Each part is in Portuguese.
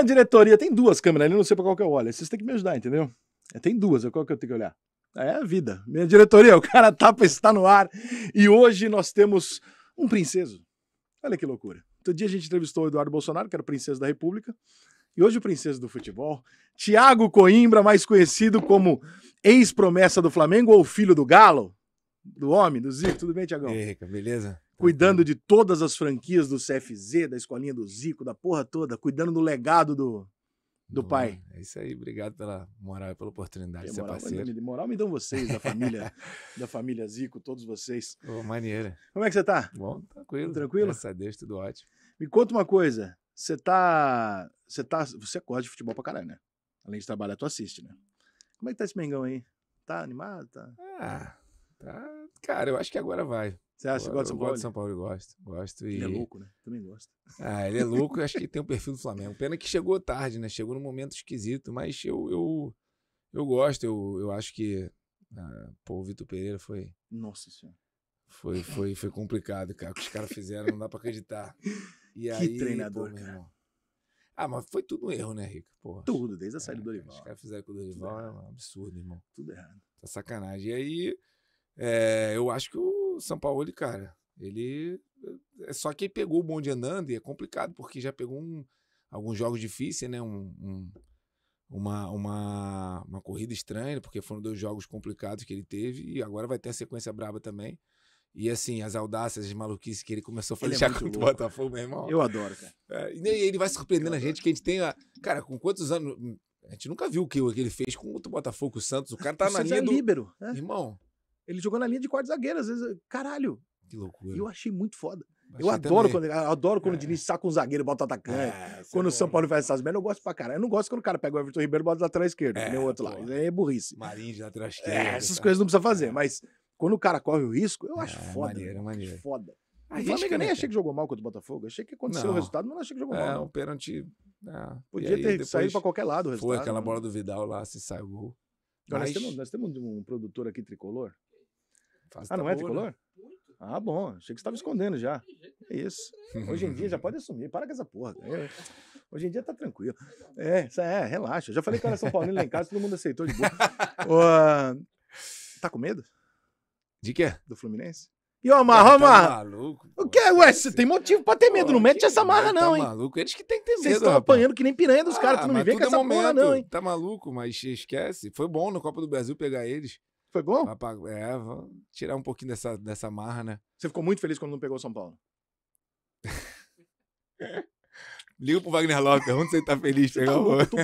a diretoria tem duas câmeras ali, não sei para qual que eu olho. Vocês têm que me ajudar, entendeu? É, tem duas, é qual que eu tenho que olhar? É a vida. Minha diretoria, o cara tapa está no ar. E hoje nós temos um princeso. Olha que loucura. Outro dia a gente entrevistou o Eduardo Bolsonaro, que era o princeso da República. E hoje o princeso do futebol, Thiago Coimbra, mais conhecido como ex-promessa do Flamengo ou filho do Galo, do homem, do Zico. Tudo bem, Tiagão? E aí, beleza? cuidando de todas as franquias do CFZ, da escolinha do Zico, da porra toda, cuidando do legado do, do Bom, pai. É isso aí, obrigado pela moral e pela oportunidade de ser parceiro. moral me dão vocês, da família, da família Zico, todos vocês. Ô, maneira. Como é que você tá? Bom, tranquilo. Tudo tranquilo? Graças a Deus, tudo ótimo. Me conta uma coisa, você tá, você tá, você acorda de futebol pra caralho, né? Além de trabalhar, tu assiste, né? Como é que tá esse Mengão aí? Tá animado? Tá... Ah, tá... Cara, eu acho que agora vai. Você acha que gosta de São Paulo? Eu gosto de São Paulo, eu gosto. gosto e... Ele é louco, né? Também gosto. Ah, ele é louco e acho que tem um perfil do Flamengo. Pena que chegou tarde, né? Chegou num momento esquisito, mas eu, eu, eu gosto. Eu, eu acho que. Ah, pô, o Vitor Pereira foi. Nossa Senhora. Foi, foi, foi complicado, cara. O que os caras fizeram, não dá pra acreditar. E que aí, treinador, pô, meu irmão. Ah, mas foi tudo um erro, né, Rico? Porra, tudo, desde a é, saída é, do Dorival. Os caras fizeram com o Dorival, é um absurdo, irmão. Tudo errado. Tá sacanagem. E aí, é, eu acho que o o São Paulo, cara, ele. Eh, só que pegou o bonde andando e é complicado, porque já pegou um, alguns jogos difíceis, né? Um, um, uma, uma, uma corrida estranha, porque foram dois jogos complicados que ele teve, e agora vai ter a sequência braba também. E assim, as audácias, as maluquices que ele começou a é fazer Já com o Botafogo, meu irmão. Eu adoro, cara. É, e ele vai surpreendendo a gente, que a gente tem. A... Cara, com quantos anos. A gente nunca viu o que ele fez com o Botafogo, o Santos. O cara tá na é linha. linha. É do... líbero, né? Irmão, ele jogou na linha de quarto zagueiro, às vezes, caralho. Que loucura. E eu achei muito foda. Achei ah, eu adoro quando, adoro quando é. o Diniz saca um zagueiro e bota o atacante. É, é quando é o São Paulo faz essas merdas, eu gosto pra caralho. Eu não gosto quando o cara pega o Everton Ribeiro e bota atrás esquerdo, é, que nem o outro pô. lá. é burrice. Marinho de atrás é, esquerdo. É, essas tá. coisas não precisa fazer, é. mas quando o cara corre o risco, eu acho foda. Maneiro, maneiro. Foda. A ah, o nem achei né? que jogou mal contra o Botafogo. Achei que aconteceu não. o resultado, mas não achei que jogou mal. É, não. um pênalti. Podia aí, ter saído pra qualquer lado o resultado. Foi aquela né? bola do Vidal lá, se saiu o gol. Mas... Nós, temos, nós temos um produtor aqui tricolor ah, não é tricolor? Ah, bom. Achei que você estava escondendo já. É isso. Hoje em dia já pode assumir. Para com essa porra. É, hoje em dia tá tranquilo. É, é relaxa. Eu já falei que era São Paulino lá em casa, todo mundo aceitou de boa. Uh, tá com medo? De quê? Do Fluminense? E o Marra, Tá maluco. O que? É, ué, você tem motivo pra ter medo. Pô, não mete essa marra, né? tá não, tá hein? maluco. Eles que tem que ter medo. Vocês estão apanhando que nem piranha dos ah, caras. Tu não me vê com essa momento. Tá porra, não, hein? Tá maluco, mas esquece. Foi bom no Copa do Brasil pegar eles. Foi bom? É, vamos tirar um pouquinho dessa, dessa marra, né? Você ficou muito feliz quando não pegou São Paulo? Liga pro Wagner Lopes, onde você tá feliz? Você tá louco, eu, tô,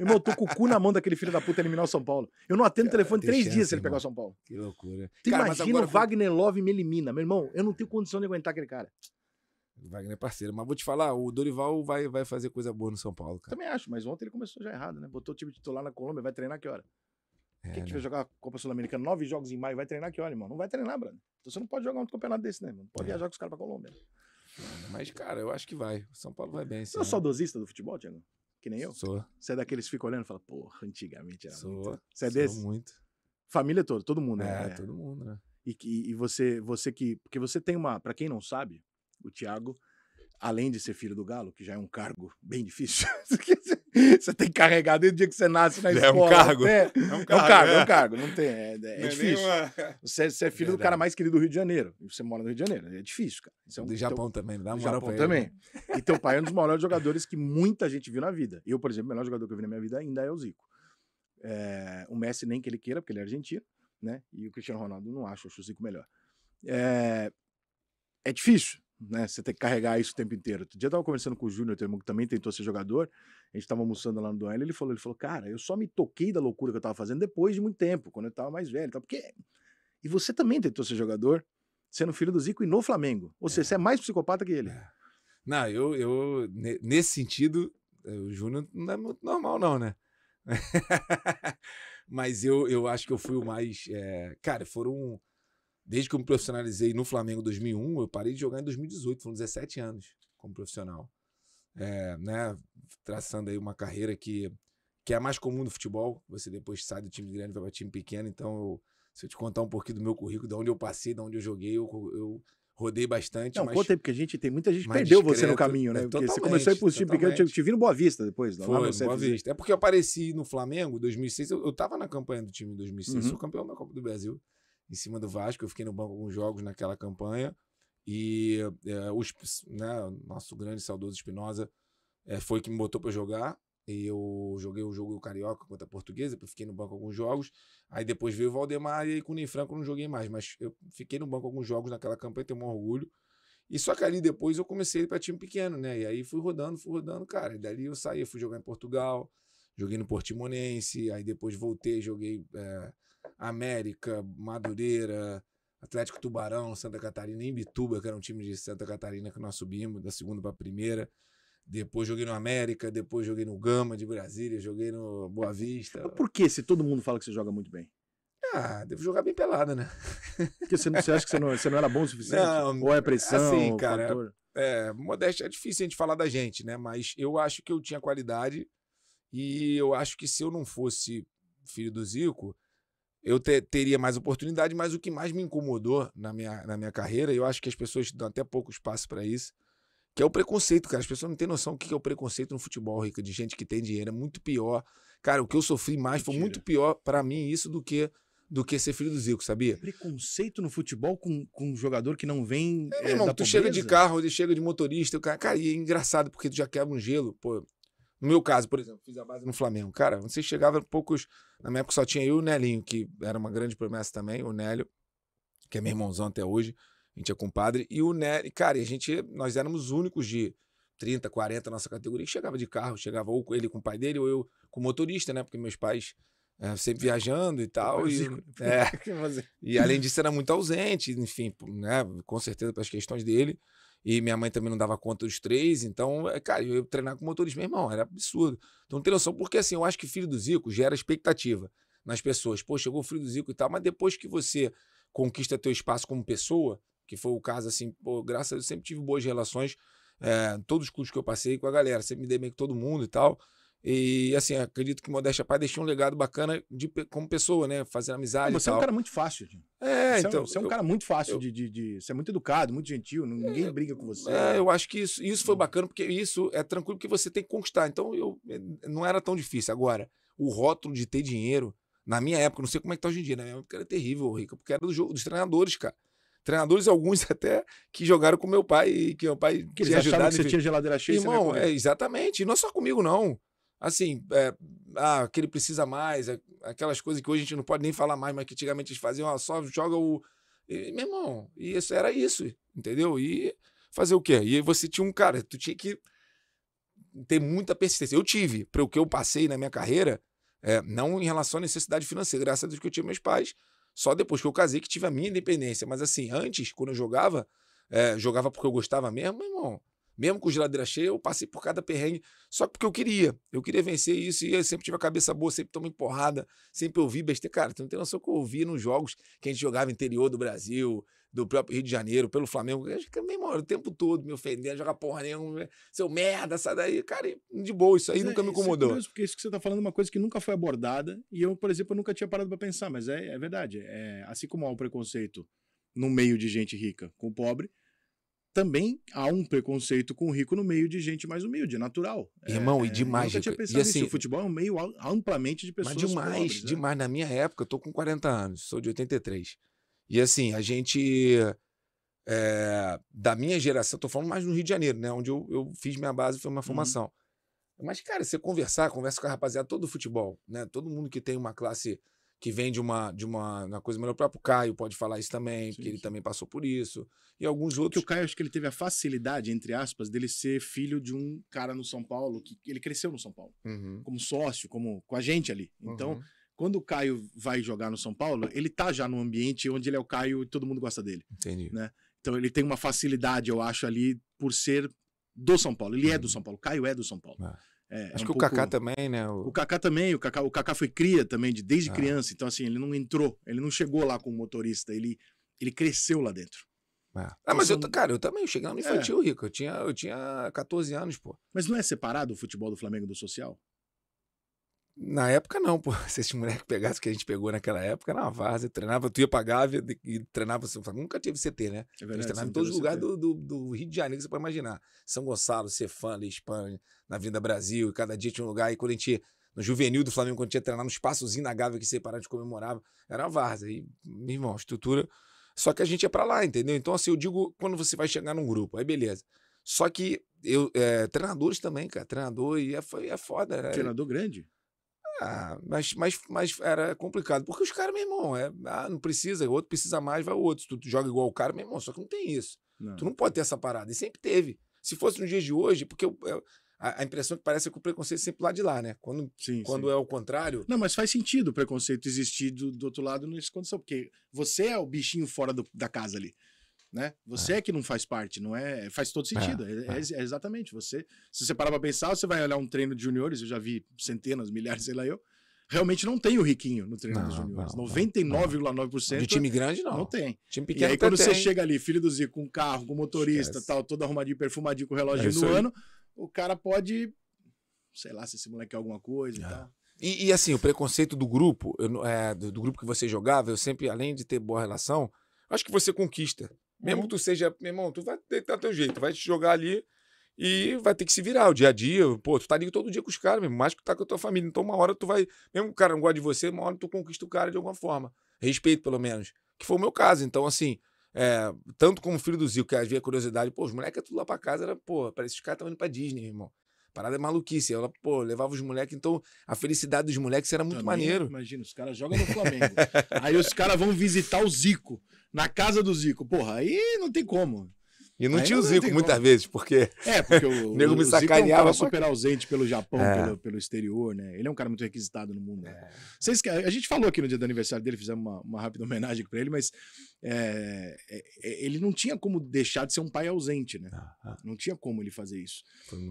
irmão, eu tô com o cu na mão daquele filho da puta eliminar o São Paulo. Eu não atendo o telefone três chance, dias se ele pegar o São Paulo. Que loucura. cara, imagina o Wagner foi... Love me elimina. Meu irmão, eu não tenho condição de aguentar aquele cara. O Wagner é parceiro. Mas vou te falar, o Dorival vai, vai fazer coisa boa no São Paulo, cara. Também acho, mas ontem ele começou já errado, né? Botou o time titular na Colômbia, vai treinar que hora? É, Quem né? que vai jogar Copa Sul-Americana, nove jogos em maio, vai treinar aqui, olha, irmão. Não vai treinar, Bruno. Então você não pode jogar um campeonato desse, né, mano? Não pode é. viajar com os caras pra Colômbia. É, mas, cara, eu acho que vai. O São Paulo vai bem. Você é saudosista do futebol, Tiago? Que nem eu? Sou. Você é daqueles que fica olhando e fala, porra, antigamente era Sou. muito. Você é Sou desse? muito. Família toda, todo mundo, né? É, todo mundo, né? E, e, e você, você que. Porque você tem uma. para quem não sabe, o Thiago além de ser filho do galo, que já é um cargo bem difícil, você tem que carregar desde o dia que você nasce na escola. É um cargo. É, é um é cargo, é um cargo, é. É um cargo não tem, é, é difícil. Nenhuma... Você, você, é filho Verdade. do cara mais querido do Rio de Janeiro, e você mora no Rio de Janeiro, é difícil, cara. É do Japão também, dá uma moral Japão né? também. Ele. E teu pai é um dos maiores jogadores que muita gente viu na vida. Eu, por exemplo, o melhor jogador que eu vi na minha vida ainda é o Zico. o Messi nem que ele queira, porque ele é argentino, né? E o Cristiano Ronaldo não acha, acho o Zico melhor. É, é difícil né? Você tem que carregar isso o tempo inteiro. Outro dia eu tava conversando com o Júnior, teu irmão, que também tentou ser jogador. A gente tava almoçando lá no Duelo, ele falou, ele falou, cara, eu só me toquei da loucura que eu tava fazendo depois de muito tempo, quando eu tava mais velho. Tá? Porque... E você também tentou ser jogador, sendo filho do Zico e no Flamengo. Ou seja, você é, é. mais psicopata que ele. É. Não, eu, eu nesse sentido, eh, o Júnior não é muito normal, não, né? Mas eu, eu acho que eu fui o mais. É... Cara, foram Desde que eu me profissionalizei no Flamengo em 2001, eu parei de jogar em 2018, foram 17 anos como profissional. É, né, traçando aí uma carreira que, que é a mais comum no futebol. Você depois sai do time grande vai para time pequeno. Então, eu, se eu te contar um pouquinho do meu currículo, de onde eu passei, de onde eu joguei, eu, eu rodei bastante. Não, mas, conta aí, porque a gente tem muita gente que perdeu discreto, você no caminho, né? É, porque você começou a ir o time pequeno, eu te, vi no Boa Vista depois. Lá, Foi, lá no Boa né? Vista. É porque eu apareci no Flamengo em 2006, eu, eu na campanha do time em 2006, uhum. sou campeão da Copa do Brasil em cima do Vasco. Eu fiquei no banco alguns jogos naquela campanha. E é, os, né, nosso grande saudoso Espinosa é, foi que me botou para jogar. E eu joguei o jogo Carioca contra a Portuguesa, fiquei no banco alguns jogos. Aí depois veio o Valdemar e aí com o Ney Franco não joguei mais. Mas eu fiquei no banco alguns jogos naquela campanha, tenho um orgulho. E só que ali depois eu comecei para time pequeno, né? E aí fui rodando, fui rodando, cara. E dali eu saí, fui jogar em Portugal, joguei no Portimonense, aí depois voltei, joguei. É, América, Madureira, Atlético Tubarão, Santa Catarina, Imbituba, que era um time de Santa Catarina que nós subimos da segunda para a primeira. Depois joguei no América, depois joguei no Gama de Brasília, joguei no Boa Vista. Mas por que se todo mundo fala que você joga muito bem? Ah, devo jogar bem pelada, né? Porque você, não, você acha que você não, você não era bom o suficiente? Não, Ou é pressão? Assim, cara, fator? é, modéstia é difícil a gente falar da gente, né? Mas eu acho que eu tinha qualidade e eu acho que se eu não fosse filho do Zico, eu te, teria mais oportunidade, mas o que mais me incomodou na minha, na minha carreira, eu acho que as pessoas dão até pouco espaço para isso, que é o preconceito, cara. As pessoas não têm noção do que é o preconceito no futebol, Rica, de gente que tem dinheiro. É muito pior. Cara, o que eu sofri mais Mentira. foi muito pior para mim isso do que do que ser filho do Zico, sabia? Preconceito no futebol com, com um jogador que não vem. É, meu irmão, tu pobreza? chega de carro, ele chega de motorista, o cara. Cara, e é engraçado porque tu já quebra um gelo. Pô, no meu caso, por exemplo, fiz a base no Flamengo. Cara, você chegava poucos. Na minha época só tinha eu e o Nelinho, que era uma grande promessa também, o Nélio, que é meu irmãozão até hoje. A gente é compadre. E o Nélio, cara, a gente, nós éramos únicos de 30, 40 nossa categoria que chegava de carro. Chegava ou ele com o pai dele, ou eu com o motorista, né? Porque meus pais é, sempre viajando e tal. E, é, e além disso, era muito ausente, enfim, né? Com certeza, para as questões dele. E minha mãe também não dava conta dos três. Então, eh, cara, eu ia treinar com motorista, meu irmão, era absurdo. Então não tem noção, porque assim, eu acho que filho do Zico gera expectativa nas pessoas. Pô, chegou o filho do Zico e tal, mas depois que você conquista teu espaço como pessoa, que foi o caso assim, pô, graças a Deus, sempre tive boas relações é, todos os cursos que eu passei com a galera, sempre me dei meio com todo mundo e tal. E assim, acredito que Modéstia Pai deixou um legado bacana de, como pessoa, né? Fazendo ah, amizade. você é um cara muito fácil, gente. É, você então. É, você é um então, é cara muito fácil eu, de, de, de, Você é muito educado, muito gentil, ninguém é, briga com você. É, eu acho que isso, isso foi hum. bacana, porque isso é tranquilo que você tem que conquistar. Então, eu eh, não era tão difícil. Agora, o rótulo de ter dinheiro, na minha época, não sei como é que tá hoje em dia, na minha época era terrível, Rica, porque era do jogo, dos treinadores, cara treinadores alguns até que jogaram com meu pai e que meu pai que eles ajudaram que você tinha geladeira cheia irmão é, exatamente e não é só comigo não assim, é, ah, que ele precisa mais, é, aquelas coisas que hoje a gente não pode nem falar mais, mas que antigamente eles faziam, ah, só joga o. E, meu irmão, e isso era isso, entendeu? E fazer o quê? E você tinha um cara, tu tinha que ter muita persistência. Eu tive, para o que eu passei na minha carreira, é, não em relação à necessidade financeira, graças a Deus que eu tinha meus pais, só depois que eu casei que tive a minha independência. Mas assim, antes, quando eu jogava, eh, jogava porque eu gostava mesmo, meu irmão mesmo com geladeira cheia, eu passei por cada perrengue, só porque eu queria. Eu queria vencer isso e eu sempre tive a cabeça boa, sempre tomei porrada, sempre ouvi besteira. Cara, tu não tem noção que eu ouvia nos jogos que a gente jogava interior do Brasil, do próprio Rio de Janeiro, pelo Flamengo. Eu meio mano, o tempo todo me ofendendo, jogava porra nenhuma, né? seu merda, sai daí. Cara, de boa, isso aí é, nunca me é incomodou. É porque isso que você tá falando é uma coisa que nunca foi abordada e eu, por exemplo, nunca tinha parado para pensar, mas é, é verdade. É, assim como há o preconceito no meio de gente rica com pobre, também há um preconceito com o rico no meio de gente mais humilde, natural. É, Irmão, é, e demais. Eu nunca tinha pensado e assim, nisso. O futebol é um meio amplamente de pessoas Mas demais, pobres, né? demais. Né? Na minha época, eu tô com 40 anos, sou de 83. E assim, a gente... É, da minha geração, tô falando mais no Rio de Janeiro, né? Onde eu, eu fiz minha base, foi uma uhum. formação. Uhum. Mas, cara, você conversar, conversa com a rapaziada todo o futebol, né? Todo mundo que tem uma classe que vem de uma, de uma, uma coisa melhor. O próprio Caio pode falar isso também, sim, porque ele também passou por isso. E alguns é outros. Porque o Caio, acho que ele teve a facilidade, entre aspas, dele ser filho de um cara no São Paulo, que ele cresceu no São Paulo, uhum. como sócio, como com a gente ali. Então, uhum. quando o Caio vai jogar no São Paulo, ele tá já num ambiente onde ele é o Caio e todo mundo gosta dele. Entendi. Né? Então, ele tem uma facilidade, eu acho, ali, por ser do São Paulo. Ele uhum. é do uhum. São Paulo. O Caio é do São Paulo. Ah. É, é, Acho é um que pouco... o Kaká também, né? O... o Kaká também, o Kaká, o Kaká foi cria também de, desde ah. criança, então assim, ele não entrou, ele não chegou lá como motorista, ele, ele cresceu lá dentro. É. Ah, mas então, eu, cara, eu também cheguei no infantil, é. Rico. Eu tinha, eu tinha 14 anos, pô. Mas não é separado o futebol do Flamengo do social? Na época, não, pô. Se esse moleque pegasse o que a gente pegou naquela época, era uma várzea, treinava, tu ia pra Gávea e treinava. Assim, nunca teve CT, né? É verdade, treinava em todos os lugares do, do, do, Rio de Janeiro que você pode imaginar. São Gonçalo, Cefã, Espanha, na Vinda Brasil, e cada dia tinha um lugar. E quando a gente ia, no juvenil do Flamengo, quando a gente ia treinar, no espaçozinho na Gávea que separado, a gente comemorava, era uma várzea. E, meu irmão, estrutura. Só que a gente ia pra lá, entendeu? Então, assim, eu digo, quando você vai chegar num grupo, aí beleza. Só que eu, é, treinadores também, cara. Treinador e é, é foda. Né? Treinador grande? Ah, mas, mas, mas era complicado. Porque os caras, meu irmão, é, ah, não precisa, o é outro precisa mais, vai o outro. Se tu, tu joga igual o cara, meu irmão, só que não tem isso. Não. Tu não pode ter essa parada. E sempre teve. Se fosse nos dias de hoje, porque eu, eu, a, a, impressão é que parece é que o preconceito é sempre lá de lá, né? Quando, sim, quando sim. é o contrário. Não, mas faz sentido o preconceito existir do, do outro lado nessa condição, porque você é o bichinho fora do, da casa ali né? Você é. é. que não faz parte, não é? Faz todo é, sentido. É, é, é, é, exatamente. Você, se você parar pra pensar, você vai olhar um treino de juniores, eu já vi centenas, milhares, sei lá eu. Realmente não tem o riquinho no treino não, dos juniores. 99,9%. De time grande, não. Não tem. Time pequeno. E aí, quando você chega ali, filho do Zico, com carro, com motorista, Esquece. tal, todo arrumadinho, perfumadinho com o é relógio do ano, o cara pode. Sei lá se esse moleque é alguma coisa e tal. E, e, assim, o preconceito do grupo, eu, é, do, do, grupo que você jogava, eu sempre, além de ter boa relação, acho que você conquista. Mesmo que tu seja, meu irmão, tu vai deitar teu jeito, vai te jogar ali e vai ter que se virar o dia a dia. Pô, tu tá ali todo dia com os caras, mesmo, mais que tu tá com a tua família. Então, uma hora tu vai, mesmo que o cara não gosta de você, uma hora tu conquista o cara de alguma forma. Respeito, pelo menos. Que foi o meu caso. Então, assim, é, tanto como filho do Zico, que havia é curiosidade, pô, os moleques é tudo lá pra casa, era, pô, parece que os caras estavam indo pra Disney, irmão. Parada é maluquice. Ela, pô, levava os moleques. Então, a felicidade dos moleques era muito Também, maneiro. Imagina, os caras jogam no Flamengo. aí os caras vão visitar o Zico, na casa do Zico. Porra, aí não tem como. E não Aí tinha o Zico muitas como... vezes, porque. É, porque o, o nego me sacaneava. É um super ausente pelo Japão, é. pelo, pelo exterior, né? Ele é um cara muito requisitado no mundo. Né? É. Vocês, a gente falou aqui no dia do aniversário dele, fizemos uma, uma rápida homenagem para ele, mas é, é, é, ele não tinha como deixar de ser um pai ausente, né? Ah, ah. Não tinha como ele fazer isso.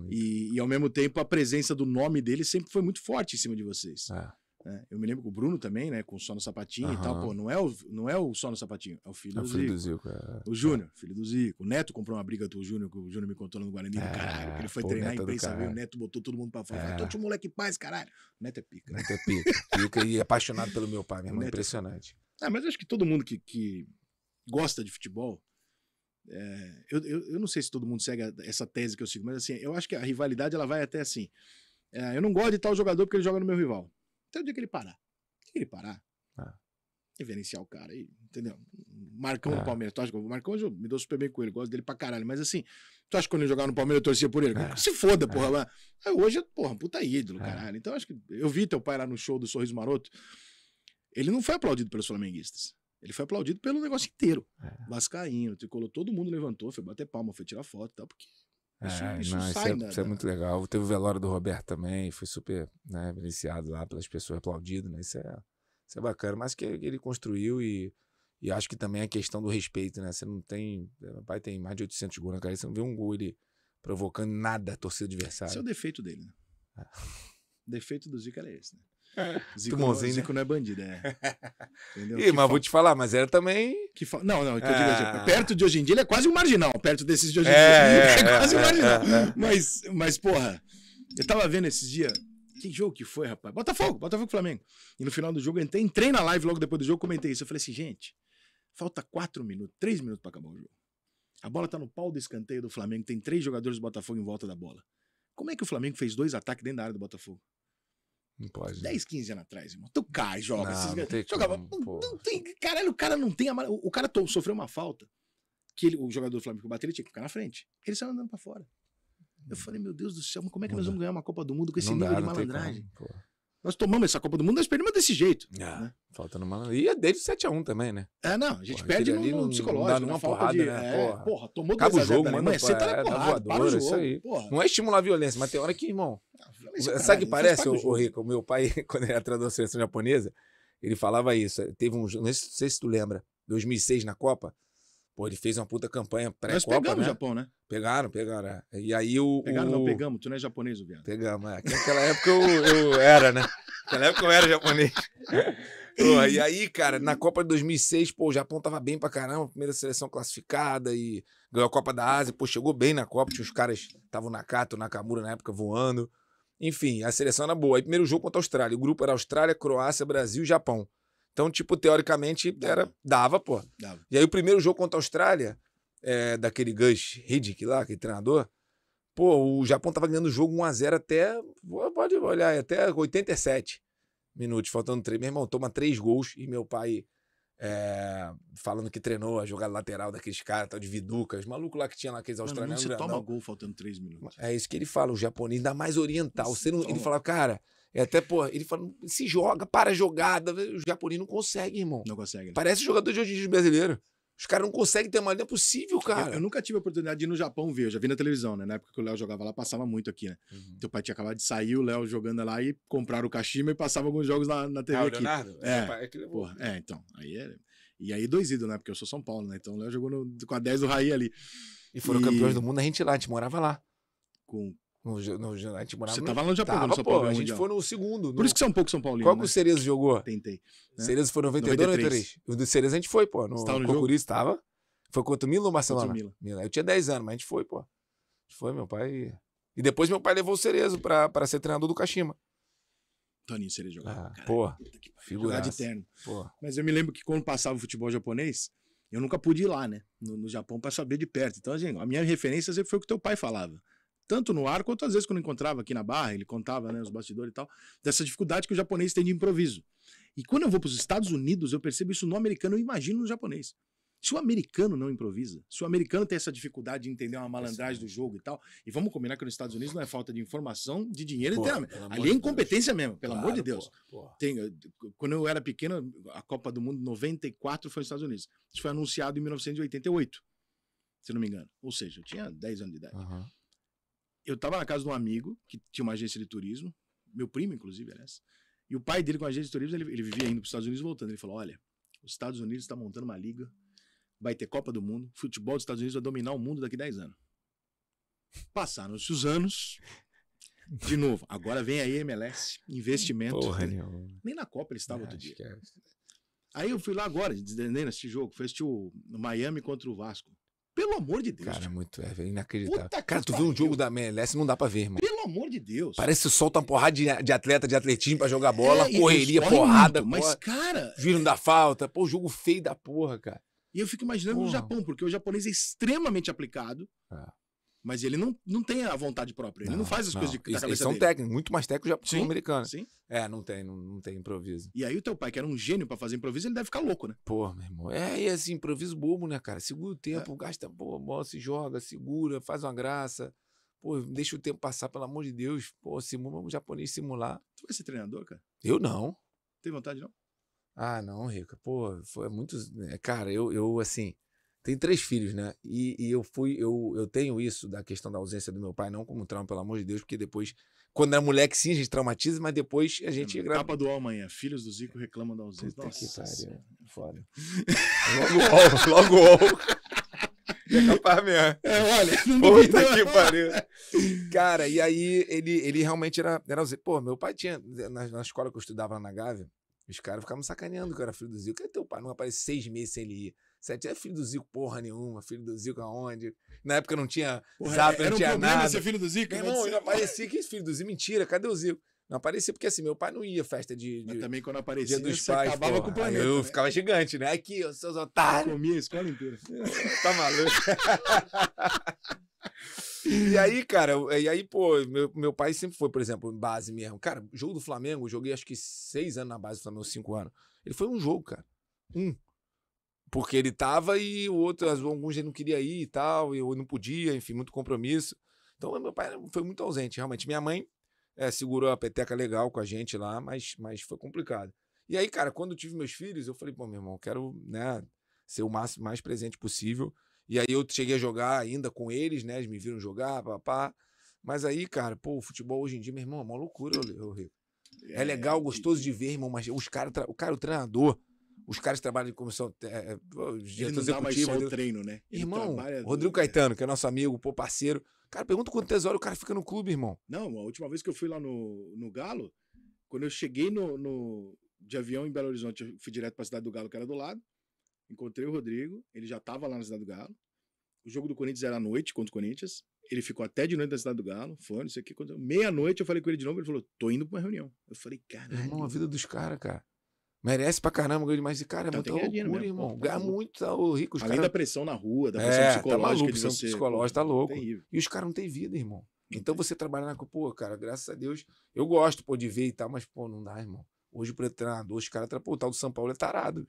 E, e, ao mesmo tempo, a presença do nome dele sempre foi muito forte em cima de vocês. É. Né? eu me lembro que o Bruno também, né? Com o Só no Sapatinho uhum. e tal. Pô, não é, o, não é o Só no Sapatinho, é o filho, é do, filho Zico. do Zico. É. O Júnior, filho do Zico. O Neto comprou uma briga do Júnior, que o Júnior me contou lá no Guarani. É, caralho, que ele foi pô, treinar a é imprensa, viu o Neto, botou todo mundo pra fora. É. Todo moleque paz, caralho. O Neto é pica. Neto é pica. pica e é apaixonado pelo meu pai, meu irmão. É impressionante. É, mas acho que todo mundo que, que gosta de futebol. eu, eu, eu não sei se todo mundo segue essa tese que eu sigo, mas assim, eu acho que a rivalidade ela vai até assim. eu não gosto de tal jogador porque ele joga no meu rival. Até o dia que ele parar. Que ele parar. Reverenciar é. o cara aí, entendeu? Marcão ah. no é. Palmeiras. Tu acha que o Marcão hoje eu me dou super bem com ele, gosto dele pra caralho. Mas assim, tu acha que quando ele jogava no Palmeiras eu torcia por ele? É. Se foda, porra. Aí, hoje, porra, puta ídolo, caralho. Então acho que. Eu vi teu pai lá no show do Sorriso Maroto. Ele não foi aplaudido pelos flamenguistas. Ele foi aplaudido pelo negócio inteiro. É. Vascaíno, tricolor, todo mundo levantou, foi bater palma, foi tirar foto e tal, porque isso, é, isso não, é, sai, isso, é, isso é, muito legal. Teve o velório do Roberto também, foi super né, beneficiado lá pelas pessoas, aplaudido, né? Isso é, isso é bacana. Mas que ele construiu e, e acho que também é a questão do respeito, né? Você não tem. Eh, meu pai tem mais de 800 gols na cara você não vê um gol ele provocando nada a torcida adversária. Esse é o defeito dele, né? É. O defeito do Zica era esse, né? Zico, Zico não é bandido, é. Entendeu? Ih, mas fa... vou te falar, mas era também. Que fa... Não, não, que eu digo assim, ah. perto de hoje em dia ele é quase um marginal. Perto desses de hoje em é, dia. É, é, quase é, um marginal. É, é. Mas, mas, porra, eu tava vendo esses dias. Que jogo que foi, rapaz? Botafogo, Botafogo Flamengo. E no final do jogo eu entrei, entrei na live logo depois do jogo, comentei isso. Eu falei assim, gente, falta quatro minutos, três minutos para acabar o jogo. A bola tá no pau do escanteio do Flamengo, tem três jogadores do Botafogo em volta da bola. Como é que o Flamengo fez dois ataques dentro da área do Botafogo? Não pode. 10, né? 15 anos atrás, irmão. Tu cai, joga. Não, não tem Jogava. Como, não, tem, caralho, o cara não tem amarelo. O cara sofreu uma falta que ele, o jogador do Flamengo bateu, ele tinha que ficar na frente. Ele saiu andando pra fora. Eu falei, meu Deus do céu, como é que não nós dá. vamos ganhar uma Copa do Mundo com esse não nível dá, de malandragem? Como, nós tomamos essa Copa do Mundo, nós perdemos desse jeito. Ah, né? Faltando E é desde 7x1 também, né? É, não. A gente porra, perde no, no psicológico, não, numa porrada, de. Né? É, porra. porra, tomou Acaba o jogo, né, mano. Você tá na é, porrada, voadora, para o jogo. Isso aí. Porra. Não é estimular a violência, mas tem hora que, irmão. Não, ah, sabe o que parece, o, Rico? O meu pai, quando ele era treinador da seleção japonesa, ele falava isso. Teve um. Não sei se tu lembra, 2006 na Copa Pô, ele fez uma puta campanha pré-copa, Nós pegamos né? o Japão, né? Pegaram, pegaram. É. E aí o... Pegaram, o... não, pegamos. Tu não é japonês, o viado. Pegamos, é. Naquela época eu, eu era, né? Naquela época eu era japonês. Pô, e aí, cara, na Copa de 2006, pô, o Japão tava bem pra caramba, primeira seleção classificada e ganhou a Copa da Ásia, pô, chegou bem na Copa, tinha os caras, tava o Nakato, o Nakamura na época voando. Enfim, a seleção era boa. Aí primeiro jogo contra a Austrália, o grupo era Austrália, Croácia, Brasil e Japão. Então, tipo, teoricamente, era, dava, pô. Dava. E aí o primeiro jogo contra a Austrália, é, daquele Gus Hiddink lá, aquele treinador, pô, o Japão tava ganhando o jogo 1x0 até, pode olhar, até 87 minutos, faltando três. Meu irmão, toma três gols e meu pai é, falando que treinou a jogada lateral daqueles caras, tal de Viducas, maluco lá que tinha lá aqueles australianos. não se toma gol faltando três minutos. É isso que ele fala, o japonês, ainda mais oriental. Não não, ele fala, cara, é até, pô, ele fala, se joga, para a jogada. O japonês não consegue, irmão. Não consegue. Né? Parece jogador de hoje em dia brasileiro. Os caras não conseguem ter uma linha é possível, cara. Eu, eu, nunca tive a oportunidade de ir no Japão ver, eu já vi na televisão, né? Na época que o Léo jogava lá, passava muito aqui, né? Uhum. Teu pai tinha acabado de sair, o Léo jogando lá e compraram o Kashima e passava alguns jogos lá na TV ah, aqui. Leonardo? É, é, que levou. É Porra, é então. Aí é... E aí dois ídolos, né? Porque eu sou São Paulo, né? Então o Léo jogou no, com a 10 do Raí ali. E foram e... campeões do mundo, a gente lá, a gente morava lá. Com no, no, a gente morava Você no... tava lá no Japão tava, São Paulo pô, A gente foi no segundo. No... Por isso que você é um pouco São Paulino. Qual que né? o Cerezo jogou? Tentei. Né? Cerezo foi 92 ou 93? O do Cerezo a gente foi, pô. No, você tava no tava. Foi contra o Milan ou Barcelona? Milan. Milan. Eu tinha 10 anos, mas a gente foi, pô. A gente foi, meu pai. E depois meu pai levou o Cerezo pra, pra ser treinador do Kashima. Toninho Cerezo jogava. Ah, Pô. porra. de terno. Porra. Mas eu me lembro que quando passava o futebol japonês, eu nunca pude ir lá, né? No, no Japão para saber de perto. Então, assim, a minha referência sempre foi o que teu pai falava tanto no ar quanto às vezes quando encontrava aqui na barra, ele contava, né, os bastidores e tal, dessa dificuldade que o japonês tem de improviso. E quando eu vou para os Estados Unidos, eu percebo isso no americano, eu imagino no japonês. Se o americano não improvisa, se o americano tem essa dificuldade de entender uma malandragem do jogo e tal, e vamos combinar que nos Estados Unidos não é falta de informação, de dinheiro pô, e Ali é incompetência Deus. mesmo, pelo claro, amor de Deus. Tem, eh, quando eu era pequeno, a Copa do Mundo 94 foi nos Estados Unidos. Isso foi anunciado em 1988, se não me engano. Ou seja, eu tinha 10 anos de idade. Uhum eu tava na casa de um amigo que tinha uma agência de turismo, meu primo, inclusive, aliás. E o pai dele, com a agência de turismo, ele, ele vivia indo para os Estados Unidos voltando. Ele falou: Olha, os Estados Unidos está montando uma liga, vai ter Copa do Mundo, futebol dos Estados Unidos vai dominar o mundo daqui a 10 anos. Passaram-se os anos. De novo, agora vem aí MLS, investimento. Porra, né? Nem na Copa ele estava outro ah, dia. É... Aí eu fui lá agora, nem esse jogo, foi o Miami contra o Vasco. Pelo amor de Deus. Cara, é muito. É inacreditável. Puta cara, tu viu um jogo da MLS, não dá pra ver, mano. Pelo amor de Deus. Parece que solta uma porrada de, de atleta, de atletismo pra jogar bola, é, correria, porrada. Muito, mas, cara. Viram da falta. Pô, jogo feio da porra, cara. E eu fico imaginando porra. no Japão, porque o japonês é extremamente aplicado. Ah. Mas ele não, não tem a vontade própria. Ele não, não faz as não. coisas de, cabeça Eles, são é dele. técnicos, muito mais técnicos já sim, americano. Sim. É, não tem, não, não tem improviso. E aí o teu pai, que era um gênio para fazer improviso, ele deve ficar louco, né? Pô, meu irmão. É, e assim, improviso bobo, né, cara? Segura o tempo, é. gasta, pô, bola, se joga, segura, faz uma graça. Pô, deixa o tempo passar, pelo amor de Deus. Pô, simula um japonês simular. Tu vai ser treinador, cara? Eu não. Tem vontade, não? Ah, não, Rica. Pô, foi muito. Né, cara, eu, eu assim tem três filhos, né? E, e, eu fui, eu, eu tenho isso da questão da ausência do meu pai, não como trauma, pelo amor de Deus, porque depois, quando é moleque, sim, a gente traumatiza, mas depois a gente. É, grava... Capa do amanhã, é. filhos do Zico reclamam da ausência. Puta Nossa, que pariu. Foda. logo UOL, logo UOL. É capaz mesmo. É, olha, Puta não. que pariu. Cara, e aí ele, ele realmente era, era. Pô, meu pai tinha. Na, na escola que eu estudava lá na Gávea, os caras ficavam sacaneando que eu era filho do Zico. Cadê teu pai? Não aparece seis meses sem ele ir. Sete é filho do Zico porra nenhuma, filho do Zico aonde? Na época não tinha porra, zap, é, não era tinha um problema nada. ser filho do Zico? Meu né? irmão, eu aparecia que filho do Zico, mentira, cadê o Zico? Não aparecia porque assim, meu pai não ia festa de. de também quando aparecia, dia pais, acabava porra, com o planeta. Eu né? ficava gigante, né? Aqui, os seus otários. Eu comia a escola inteira. tá maluco. e aí, cara, e aí, pô, meu, meu pai sempre foi, por exemplo, em base mesmo. Cara, jogo do Flamengo, eu joguei acho que seis anos na base do Flamengo, cinco anos. Ele foi um jogo, cara. Um. Porque ele tava e o outro, alguns ele não queria ir e tal, e eu não podia, enfim, muito compromisso. Então, meu pai foi muito ausente, realmente. Minha mãe é, segurou a peteca legal com a gente lá, mas, mas foi complicado. E aí, cara, quando eu tive meus filhos, eu falei, pô, meu irmão, eu quero né, ser o máximo, mais presente possível. E aí eu cheguei a jogar ainda com eles, né? Eles me viram jogar, papá. Mas aí, cara, pô, o futebol hoje em dia, meu irmão, é uma loucura, eu, eu, eu. É, é legal, gostoso de ver, irmão, mas os caras, o cara, o treinador, os caras trabalham de comissão. É, ele não dá mais só treino, né? Ele irmão, trabalha... Rodrigo é. Caetano, que é nosso amigo, pô, parceiro. Cara, pergunta quanto tesouro o cara fica no clube, irmão. Não, a última vez que eu fui lá no, no Galo, quando eu cheguei no, no de avião em Belo Horizonte, eu fui direto pra Cidade do Galo, que era do lado. Encontrei o Rodrigo, ele já tava lá na Cidade do Galo. O jogo do Corinthians era à noite contra o Corinthians. Ele ficou até de noite na cidade do Galo, foi, não sei o que. Meia-noite eu falei com ele de novo, ele falou: tô indo pra uma reunião. Eu falei, caralho. Irmão, a vida dos caras, cara. Merece pra caramba, ganha demais. cara, é tá, muita loucura, mesmo, irmão. Ganha tá muito, tá rico. Os Além cara... da pressão na rua, da é, pressão é, psicológica. Tá maluco, pressão você... psicológica, tá louco. Terrível. E os caras não têm vida, irmão. Então você trabalha na. Pô, cara, graças a Deus. Eu gosto, pô, de ver e tal, mas, pô, não dá, irmão. Hoje o pretenador, os caras. Pô, o tal do São Paulo é tarado.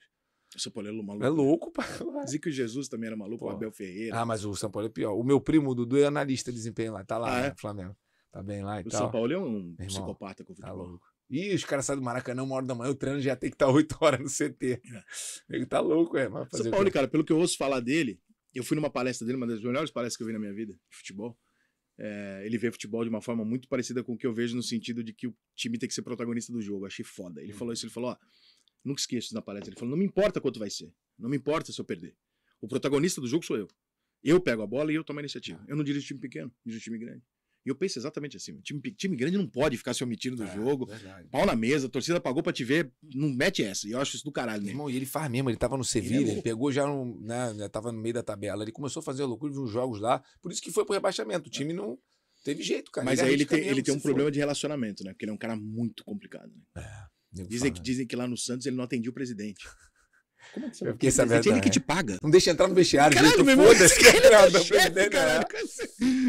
O São Paulo é maluco. É né? louco, pá. É. o Jesus também era maluco, pô. o Abel Ferreira. Ah, mas o São Paulo é pior. O meu primo, Dudu, é analista de desempenho lá. Tá lá, ah, né? é? Flamengo. Tá bem lá e o tal. O São Paulo é um irmão, psicopata com o futebol. Tá louco. Ih, os caras saem do Maracanã uma hora da manhã, o treino já tem que estar tá 8 horas no CT. É. Ele tá louco, é. Mas fazer São Paulo, cara, pelo que eu ouço falar dele, eu fui numa palestra dele, uma das melhores palestras que eu vi na minha vida, de futebol. É, ele vê futebol de uma forma muito parecida com o que eu vejo no sentido de que o time tem que ser protagonista do jogo. achei foda. Ele hum. falou isso, ele falou, ó, nunca esqueço na palestra, ele falou, não me importa quanto vai ser, não me importa se eu perder. O protagonista do jogo sou eu. Eu pego a bola e eu tomo a iniciativa. Ah. Eu não dirijo time pequeno, dirijo time grande. E eu penso exatamente assim: time, time grande não pode ficar se omitindo do é, jogo. Verdade. Pau na mesa, a torcida pagou pra te ver, não mete essa. E eu acho isso do caralho. Né? Irmão, e ele faz mesmo, ele tava no Sevilha, ele, é ele, pegou já, no, né, já tava no meio da tabela. Ele começou a fazer a loucura de uns jogos lá, por isso que foi pro rebaixamento. O é. time não teve jeito, cara. Mas ele aí ele tem, ele tem um problema de relacionamento, né? Porque ele é um cara muito complicado, né? É, dizem, que, né? dizem que lá no Santos ele não atendia o presidente. Como é que você eu fiquei sabendo. É ele que te paga. Não deixa entrar no vestiário, caralho, gente. Foda-se. É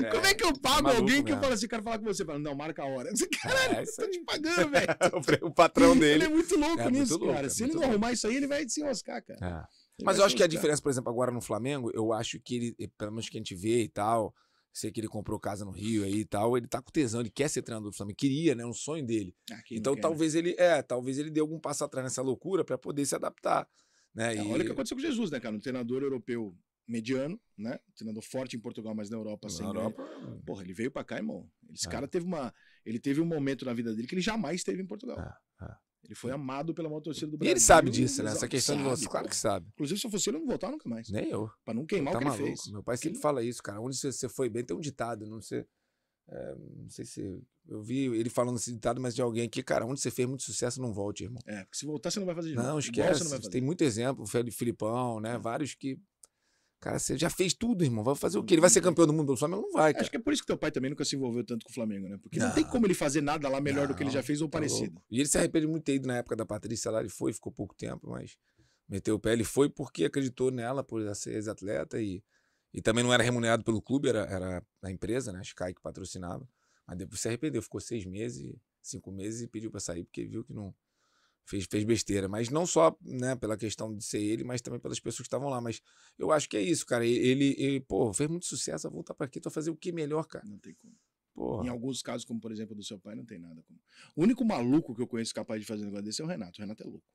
tá Como é que eu tá pago é alguém que mesmo. eu falo assim, quero falar com você? Falo, não, marca a hora. Você, caralho, é, eu tô te pagando, velho. o patrão dele. Ele é muito louco nisso, muito cara. Se ele não arrumar isso aí, ele vai se enroscar, cara. Mas eu acho que a diferença, por exemplo, agora no Flamengo, eu acho que ele, eh, pelo menos que a gente vê e tal, sei que ele comprou casa no Rio aí e tal, ele tá com tesão, ele quer ser treinador do Flamengo, queria, né, um sonho dele. Ah, então né? talvez ele, é, talvez ele dê algum passo atrás nessa loucura para poder se adaptar. Né? É, Olha o que aconteceu com Jesus, né, cara? Um treinador europeu mediano, né? Um treinador forte em Portugal, mas na Europa na sem. Europa... Porra, ele veio para cá, irmão. Esse é. cara teve uma. Ele teve um momento na vida dele que ele jamais teve em Portugal. É. é. Ele foi amado pela maior torcida do Brasil. E ele sabe disso, né? Essa questão sabe, do você, claro que sabe. Inclusive, se eu fosse ele, eu não voltava nunca mais. Nem eu. Pra não queimar tá o que maluco. ele fez. Meu pai sempre fala isso, cara. Onde você foi bem, tem um ditado. Não sei... É, não sei se. Eu vi ele falando esse ditado, mas de alguém aqui, cara, onde você fez muito sucesso, não volte, irmão. É, porque se voltar, você não vai fazer de novo. Não, esquece. Não tem muito exemplo, o Filipão, né? É. Vários que. Cara, você já fez tudo, irmão. Vai fazer o quê? Ele vai ser campeão do mundo pelo Flamengo? Não vai, é, cara. Acho que é por isso que teu pai também nunca se envolveu tanto com o Flamengo, né? Porque não, não tem como ele fazer nada lá melhor não, do que ele já fez ou tá parecido. Louco. E ele se arrepende muito de ter ido na época da Patrícia lá, ele foi, ficou pouco tempo, mas meteu o pé. Ele foi porque acreditou nela, por ser ex-atleta e e também não era remunerado pelo clube, era, era a empresa, né? Sky que patrocinava. Mas depois se arrependeu, ficou seis meses, cinco meses e pediu para sair, porque viu que não. Fez, fez besteira. Mas não só né, pela questão de ser ele, mas também pelas pessoas que estavam lá. Mas eu acho que é isso, cara. Ele, ele pô, fez muito sucesso, ah, vou voltar para aqui, tô fazer o que melhor, cara? Não tem como. Porra. Em alguns casos, como por exemplo do seu pai, não tem nada como. O único maluco que eu conheço capaz de fazer um negócio desse é o Renato. O Renato é louco.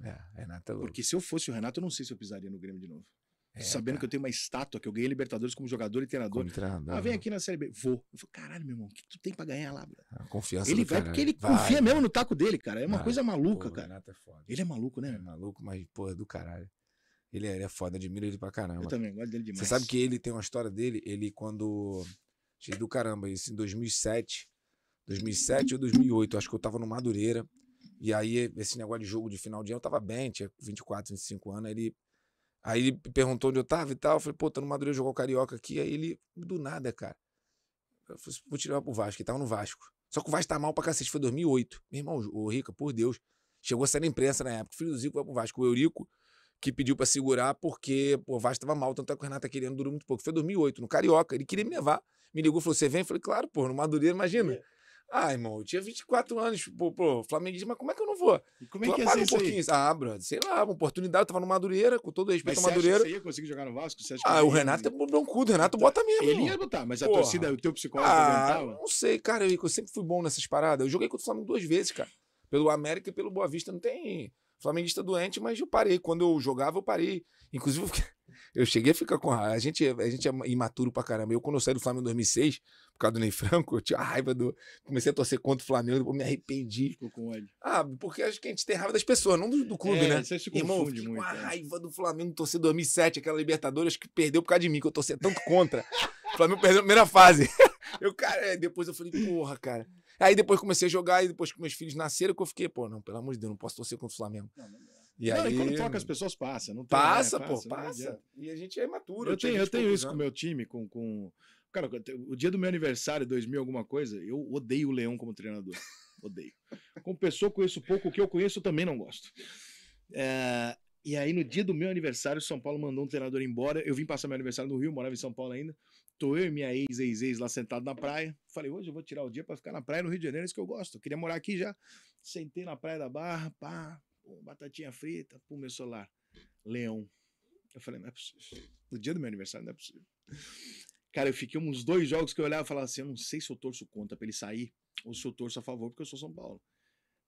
É, Renato é louco. Porque se eu fosse o Renato, eu não sei se eu pisaria no Grêmio de novo. É, sabendo cara. Tá. que eu tenho uma estátua, que eu ganhei Libertadores como jogador e treinador. Como ah, vem né? aqui na Série B. Vou. Eu falei, caralho, meu irmão, o que tu tem pra ganhar lá, bro? A confiança Ele vai porque né? ele vai, confia né? mesmo no taco dele, cara. É uma vai. coisa maluca, pô, cara. É ele é maluco, né? É maluco, mas, pô, é do caralho. Ele é, ele é foda, admiro ele pra caramba. Eu também, gosto dele demais. Você sabe que ele tem uma história dele, ele quando. Achei do caramba, isso em 2007. 2007 ou 2008, acho que eu tava no Madureira. E aí, esse negócio de jogo de final de ano, eu tava bem, tinha 24, 25 anos. Ele Aí ele perguntou onde eu tava e tal. Eu falei, pô, tá no Madureira, jogou o Carioca aqui. Aí ele, do nada, cara. Eu falei, assim, vou tirar pro Vasco. Ele tava no Vasco. Só que o Vasco tá mal pra cacete. Foi 2008. Meu irmão, o Rica, por Deus. Chegou a ser na imprensa na época. O filho do Zico vai pro Vasco. O Eurico, que pediu para segurar porque pô, o Vasco tava mal. Tanto é que o Renato querendo durou muito pouco. Foi 2008, no Carioca. Ele queria me levar. Me ligou, falou, você vem? Eu falei, claro, pô, no Madureira, imagina. É. Ah, irmão, eu tinha 24 anos, pô, pô Flamengo mas como é que eu não vou? E como é que é ser um pouquinho. Ah, brother, sei lá, uma oportunidade, eu tava no Madureira, com todo respeito ao Madureira. Você ia conseguir jogar no Vasco? ah, o Renato é bom cu, o Renato tá. bota mesmo. Ele ia botar, mas Porra. a torcida, o teu psicólogo ah, não sei, cara, eu, eu, sempre fui bom nessas paradas. Eu joguei contra o Flamengo duas vezes, cara. Pelo América e pelo Boa Vista, não tem flamenguista doente, mas eu parei. Quando eu jogava, eu parei. Inclusive, eu fiquei... Eu cheguei a ficar com raiva. A gente, a gente é imaturo pra caramba. Eu, quando eu saí do Flamengo em 2006, por causa do Ney Franco, eu tinha raiva do. Comecei a torcer contra o Flamengo, depois me arrependi. Ficou com ódio. Ah, porque acho que a gente tem raiva das pessoas, não do, do clube, é, né? Você se confunde Irmão, eu muito. Com a é. raiva é. do Flamengo torcer 2007, aquela Libertadores que perdeu por causa de mim, que eu torcia tanto contra. o Flamengo perdeu a primeira fase. Eu, cara, depois eu falei, porra, cara. Aí depois comecei a jogar, e depois que meus filhos nasceram, que eu fiquei, pô, não, pelo amor de Deus, não posso torcer contra o Flamengo. Não, não. E não, aí... e quando toca as pessoas passa, não tem, passa, né? passa, pô, passa. E a gente é imaturo. Eu tenho, eu tenho isso com o meu time, com, com... Cara, o dia do meu aniversário, 2000 alguma coisa, eu odeio o Leão como treinador. odeio. Com pessoa, conheço pouco. O que eu conheço, eu também não gosto. É... E aí, no dia do meu aniversário, São Paulo mandou um treinador embora. Eu vim passar meu aniversário no Rio, morava em São Paulo ainda. Tô eu e minha ex, ex, ex lá sentado na praia. Falei, hoje eu vou tirar o dia para ficar na praia no Rio de Janeiro, é isso que eu gosto. Eu queria morar aqui já. Sentei na praia da Barra, pá, batatinha frita, pum, meu celular, leão. Eu falei, não é possível. No dia do meu aniversário, não é possível. Cara, eu fiquei uns dois jogos que eu olhava e falava assim: eu não sei se eu torço contra pra ele sair ou se eu torço a favor porque eu sou São Paulo.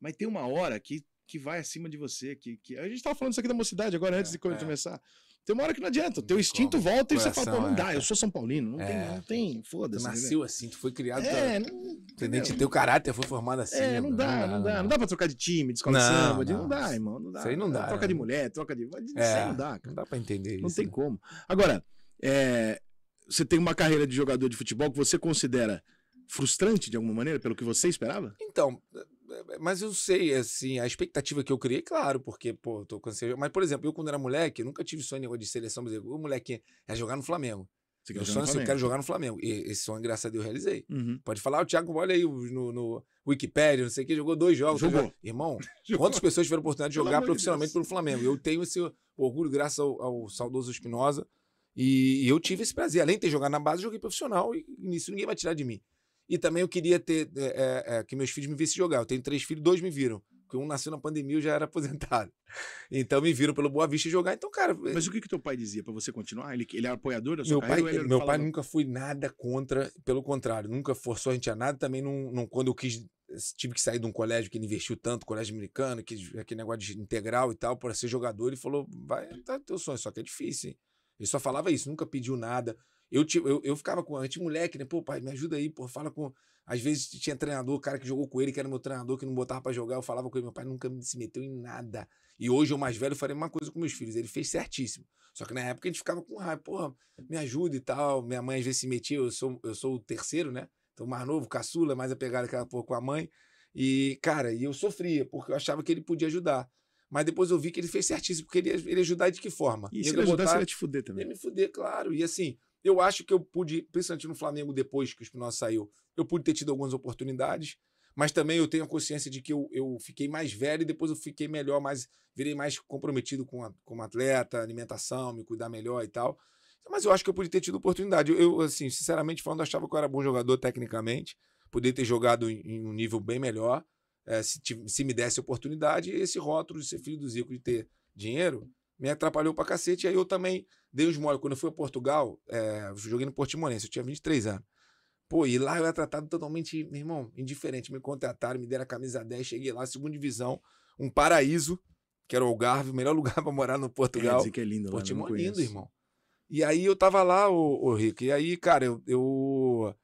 Mas tem uma hora que, que vai acima de você. que, que... A gente tava falando isso aqui da mocidade agora, é, antes de é, é. começar. Tem uma hora que não adianta. teu instinto Como? volta e Coração, você fala, pô, não dá, é, eu sou São Paulino, não é. tem, não tem, foda-se. Nasceu né? assim, tu foi criado. É, não, Entendeu? Teu caráter foi formado assim. É, né, não, dá, não, dá, não, dá. Não dá pra trocar de time, de escola não, de samba. Não. não dá, irmão. Não dá. Isso aí não é, dá. Troca né? de mulher, troca de. É, isso aí não dá, cara. Não dá pra entender isso. Não tem né? como. Agora, é, você tem uma carreira de jogador de futebol que você considera frustrante de alguma maneira, pelo que você esperava? Então, é, é, mas eu sei, assim, a expectativa que eu criei, claro, porque, pô, tô cansado. Mas, por exemplo, eu quando era moleque, nunca tive sonho de seleção brasileira. O moleque é jogar no Flamengo. Você quer sonho, é eu quero jogar no Flamengo. E esse sonho, graças a Deus, eu realizei. Uhum. Pode falar, ah, o Thiago, olha aí no, no Wikipedia, não sei o que, jogou dois jogos. Jogou. Irmão, jogou. quantas pessoas tiveram a oportunidade de jogar profissionalmente pelo Flamengo? Eu tenho esse orgulho, graças ao, ao saudoso Espinosa. E, e, eu tive esse prazer. Além de ter jogado na base, joguei profissional e nisso ninguém vai tirar de mim. E também eu queria ter é, é, que meus filhos me vissem jogar. Eu tenho três filhos, dois me viram. Porque um nasceu na pandemia e já era aposentado. Então me viram pelo Boa Vista jogar. Então, cara. Eh, Mas o que, que teu pai dizia para você continuar? Ele, ele era apoiador da sua meu carreira, Pai, meu pai nunca foi nada contra, pelo contrário, nunca forçou a gente a nada. Também não, não quando eu quis tive que sair de um colégio que ele investiu tanto, colégio americano, que, aquele negócio de integral e tal, para ser jogador, ele falou, vai, tá teu sonho, só que é difícil, hein? Ele só falava isso, nunca pediu nada. Eu, eu, eu ficava com anti-moleque, né? Pô, pai, me ajuda aí, pô, fala com. Às vezes tinha treinador, cara que jogou com ele, que era meu treinador, que não botava para jogar, eu falava com ele, meu pai nunca se meteu em nada. E hoje eu mais velho farei uma coisa com meus filhos, ele fez certíssimo. Só que na época a gente ficava com raiva, porra, me ajuda e tal. Minha mãe às vezes se metia, eu sou, eu sou o terceiro, né? Então mais novo, caçula, mais apegado aquela porra com a mãe. E, cara, e eu sofria, porque eu achava que ele podia ajudar. Mas depois eu vi que ele fez certíssimo, porque ele ia, ele ia ajudar de que forma? E se ele ajudasse, ele ia te fuder também. Ia me fuder, claro. E assim, eu acho que eu pude, principalmente no Flamengo depois que o Espinosa saiu, eu pude ter tido algumas oportunidades, mas também eu tenho a consciência de que eu, eu fiquei mais velho e depois eu fiquei melhor, mais, virei mais comprometido com a, como atleta, alimentação, me cuidar melhor e tal. Mas eu acho que eu pude ter tido oportunidade. Eu, assim, sinceramente falando, achava que eu era bom jogador tecnicamente, poderia ter jogado em, um nível bem melhor, é, se, se me desse oportunidade, esse rótulo de ser filho do Zico, de ter dinheiro, me atrapalhou pra cacete. E aí eu também dei uns mole. Quando eu fui a Portugal, é, joguei no Portimonense, eu tinha 23 anos. Pô, e lá eu era tratado totalmente, meu irmão, indiferente. Me contrataram, me deram a camisa 10, cheguei lá, segunda divisão, um paraíso, que era o Algarve, o melhor lugar para morar no Portugal. É, que é lindo, né? Portimão, lá, é lindo, irmão. E aí eu tava lá, ô, Rico, e aí, cara, eu, eu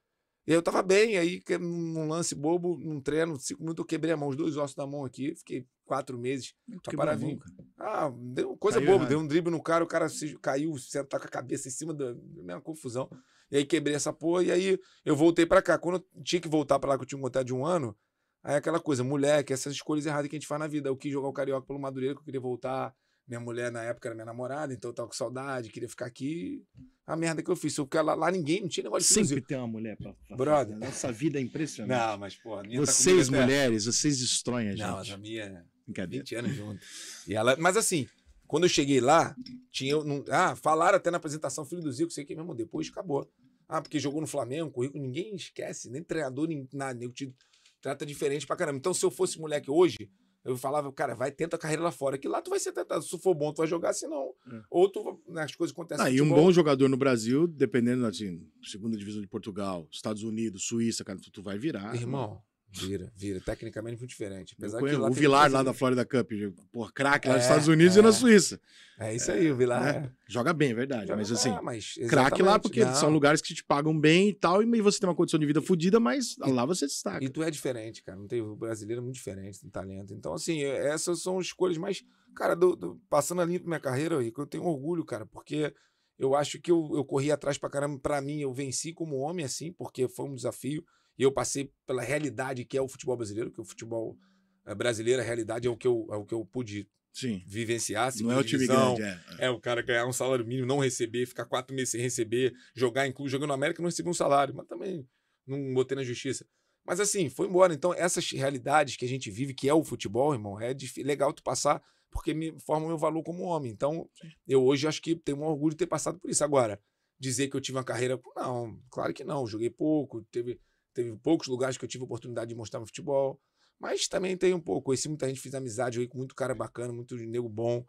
e eu tava bem, aí num lance bobo, num treino, cinco minutos eu quebrei a mão, os dois ossos da mão aqui, fiquei quatro meses. Hum, tá que maravilha. Ah, deu coisa caiu boba, deu um drible no cara, o cara se, caiu, tá com a cabeça em cima da mesma confusão. E aí quebrei essa porra, e aí eu voltei para cá. Quando eu tinha que voltar para lá, que eu tinha um contato de um ano, aí é aquela coisa, moleque, essas escolhas erradas que a gente faz na vida. Eu quis jogar o Carioca pelo Madureira, que eu queria voltar. Minha mulher na época era minha namorada, então eu tava com saudade, queria ficar aqui. A merda que eu fiz. Porque lá, lá ninguém não tinha negócio de Sempre tem uma mulher pra, pra Brother. Fazer. Né? Nossa vida é impressionante. Não, mas, porra, Vocês, tá mulheres, até... vocês estranham a gente. Não, a minha. Tá é Brincadeira. 20 anos junto. E ela... Mas assim, quando eu cheguei lá, tinha. Não, ah, falaram até na apresentação, filho do Zico, sei que mesmo, depois acabou. Ah, porque jogou no Flamengo, currículo, ninguém esquece, nem treinador, nem nada, nego te trata diferente pra caramba. Então, se eu fosse moleque hoje, eu falava, cara, vai, tenta a carreira lá fora, que lá tu vai ser tentado. Se for bom, tu vai jogar, se não. É. Ou tu, as coisas acontecem. Ah, e um bom jogador no Brasil, dependendo, assim, segunda divisão de Portugal, Estados Unidos, Suíça, cara, tu, tu vai virar. Irmão, Vira, vira. Tecnicamente muito diferente. Apesar que o Vilar lá da assim Florida Cup, por craque lá é, nos Estados Unidos é. e na é. Suíça. É isso aí, o Vilar. É. é. Joga bem, é verdade. Joga mas ah, assim, craque lá, porque não. são lugares que te pagam bem e tal, e você tem uma condição de vida fodida, mas e, lá você destaca. E tu é diferente, cara. Não tem, o brasileiro é muito diferente, tem talento. Então, assim, é, essas são escolhas mais. Cara, do, do, passando a pra minha carreira, Rico, eu tenho orgulho, cara, porque eu acho que eu, eu corri atrás pra caramba. Pra mim, eu venci como homem, assim, porque foi um desafio. E eu passei pela realidade que é o futebol brasileiro, que o futebol eh, brasileiro, a realidade é o que eu, é o que eu pude Sim. vivenciar. Assim, não é o time grande, é, é. é. o cara ganhar um salário mínimo, não receber, ficar quatro meses sem receber, jogar, clube, jogando na América, não recebi um salário, mas também não botei na justiça. Mas assim, foi embora. Então, essas realidades que a gente vive, que é o futebol, irmão, é legal tu passar, porque me forma o meu valor como homem. Então, eu hoje acho que tenho um orgulho de ter passado por isso. Agora, dizer que eu tive uma carreira. Não, claro que não. Joguei pouco, teve Teve poucos lugares que eu tive oportunidade de mostrar meu futebol. Mas também tem um pouco. Conheci muita gente, fiz amizade aí com muito cara bacana, muito nego bom,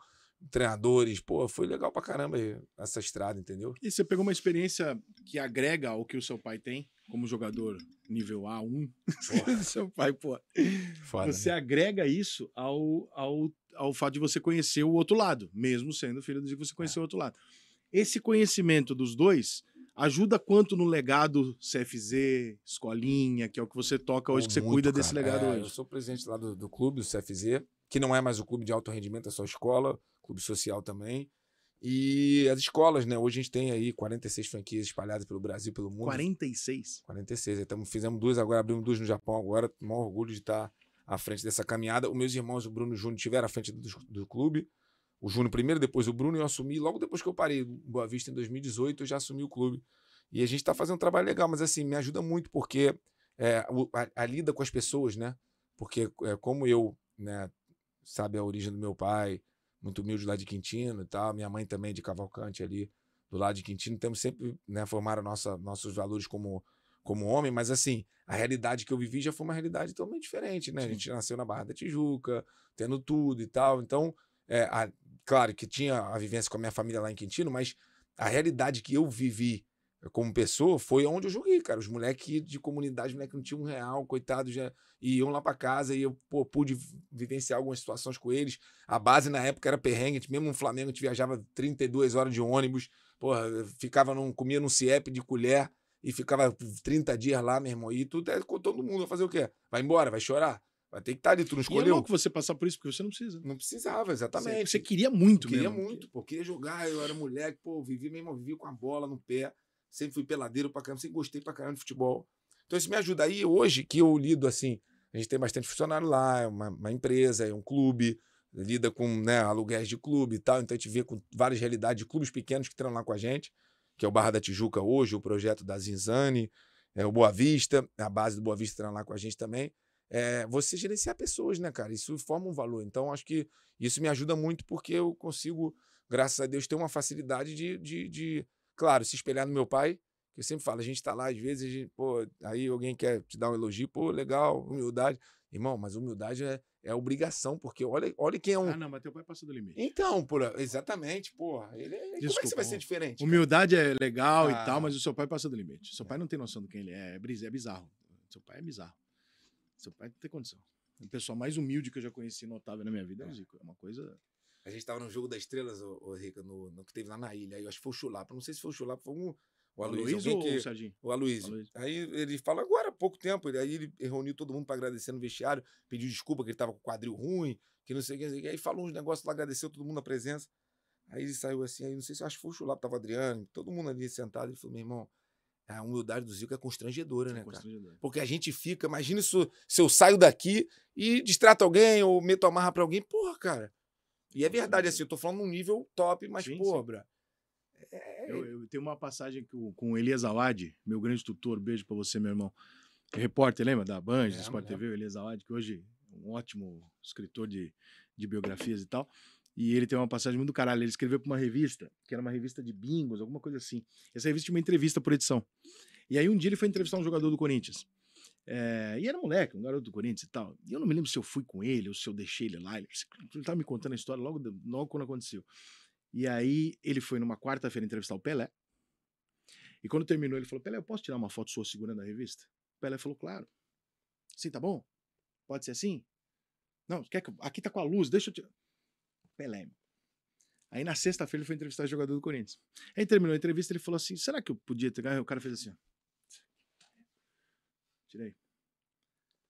treinadores. Pô, foi legal pra caramba essa estrada, entendeu? E você pegou uma experiência que agrega ao que o seu pai tem como jogador nível A1. seu pai, pô. Foda, você né? agrega isso ao, ao, ao fato de você conhecer o outro lado, mesmo sendo filho de você conhecer é. o outro lado. Esse conhecimento dos dois ajuda quanto no legado CFZ, escolinha, que é o que você toca hoje, que você muito, cuida cara. desse legado é, hoje? Eu sou presidente lá do, do, clube, do CFZ, que não é mais o clube de alto rendimento, é só escola, clube social também. E as escolas, né? Hoje a gente tem aí 46 franquias espalhadas pelo Brasil, pelo mundo. 46? 46. Então, fizemos duas agora, abrimos duas no Japão agora. Maior orgulho de estar à frente dessa caminhada. Os meus irmãos, o Bruno Júnior, estiveram à frente do, do clube o Júnior primeiro, depois o Bruno, eu assumi. Logo depois que eu parei Boa Vista em 2018, eu já assumi o clube. E a gente está fazendo um trabalho legal, mas assim, me ajuda muito porque é, a, a, lida com as pessoas, né? Porque é, como eu, né, sabe a origem do meu pai, muito humilde lá de Quintino e tal, minha mãe também é de Cavalcante ali, do lado de Quintino, temos sempre, né, formar nossa, nossos valores como como homem, mas assim, a realidade que eu vivi já foi uma realidade totalmente diferente, né? Sim. A gente nasceu na Barra da Tijuca, tendo tudo e tal. Então, é, a, claro que tinha a vivência com a minha família lá em Quintino, mas a realidade que eu vivi eh, como pessoa foi onde eu joguei, cara. Os moleques de comunidade, moleque não tinham um real, coitado, já e iam lá para casa e eu pô, pude vivenciar algumas situações com eles. A base na época era perrengue, mesmo no Flamengo a gente viajava 32 horas de ônibus, porra, ficava num, comia num CIEP de colher e ficava 30 dias lá, meu irmão. E tudo é com todo mundo, vai fazer o quê? Vai embora, vai chorar vai ter que estar tá ali, tu não escolheu. E é louco você passar por isso, porque você não precisa. Não precisava, exatamente. Você, você queria muito queria mesmo. Queria muito, pô. Queria jogar, eu era moleque, pô, vivi mesmo, vivi com a bola no pé. Sempre fui peladeiro pra caramba, sempre gostei pra caramba de futebol. Então isso me ajuda aí hoje, que eu lido assim, a gente tem bastante funcionário lá, é uma, uma empresa, é um clube, lida com né, aluguéis de clube e tal, então a gente vê com várias realidades de clubes pequenos que treinam lá com a gente, que é o Barra da Tijuca hoje, o projeto da Zinzani, é o Boa Vista, a base do Boa Vista treina lá com a gente também é, você gerenciar pessoas, né, cara? Isso forma um valor. Então, acho que isso me ajuda muito porque eu consigo, graças a Deus, ter uma facilidade de, de, de claro, se espelhar no meu pai. Eu sempre falo, a gente tá lá, às vezes, gente, pô, aí alguém quer te dar um elogio, pô, legal, humildade. Irmão, mas humildade é, é obrigação, porque olha, olha quem é um. Ah, não, mas teu pai passou do limite. Então, porra, exatamente, porra. Ele, Desculpa, como é que você vai ser diferente? Humildade cara? é legal ah. e tal, ah. mas o seu pai passou do limite. seu é. pai não tem noção do quem ele é, é, é bizarro. seu pai é bizarro. Seu pai não tem condição. É o pessoal mais humilde que eu já conheci notável na minha vida é o é. Zico. É uma coisa. A gente tava no jogo das estrelas, ô, ô Rica, no, no que teve lá na ilha. Aí eu acho que foi o Chulapa. Não sei se foi o Chulapa, foi um. O Aloysio, ou que... o Serginho? O Aloysio. Aí ele falou agora, há pouco tempo, aí ele reuniu todo mundo para agradecer no vestiário, pediu desculpa que ele estava com o quadril ruim, que não sei o que, aí falou uns negócios lá, agradeceu todo mundo a presença. Aí ele saiu assim, aí não sei se acho que foi o Chulapa, tava Adriano, todo mundo ali sentado, ele falou, meu irmão, a humildade do Zico é constrangedora, é né, cara? Porque a gente fica, imagina se, se eu saio daqui e distrato alguém ou meto amarra pra alguém. Porra, cara. E é verdade, assim, eu tô falando num nível top, mas, sim, porra, é, é... Eu, eu tenho uma passagem com, com Elias Awad, meu grande tutor, beijo para você, meu irmão. É repórter, lembra? Da Band, é, do Sport TV, o Elias Awad, que hoje é um ótimo escritor de, de biografias e tal. E ele tem uma passagem muito do caralho. Ele escreveu para uma revista, que era uma revista de bingos, alguma coisa assim. Essa revista tinha uma entrevista por edição. E aí um dia ele foi entrevistar um jogador do Corinthians. É, e era um moleque, um garoto do Corinthians e tal. E eu não me lembro se eu fui com ele ou se eu deixei ele lá. Ele, tava me contando a história logo, logo quando aconteceu. E aí ele foi numa quarta-feira entrevistar o Pelé. E quando terminou, ele falou: Pelé, eu posso tirar uma foto sua segurando a revista? O Pelé falou: Claro. Sim, tá bom? Pode ser assim? Não, quer que... aqui tá com a luz, deixa eu tirar. Pelé. Aí na sexta-feira ele foi entrevistar o jogador do Corinthians. Aí terminou a entrevista, ele falou assim: será que eu podia ter ganho? O cara fez assim: ó. Tirei.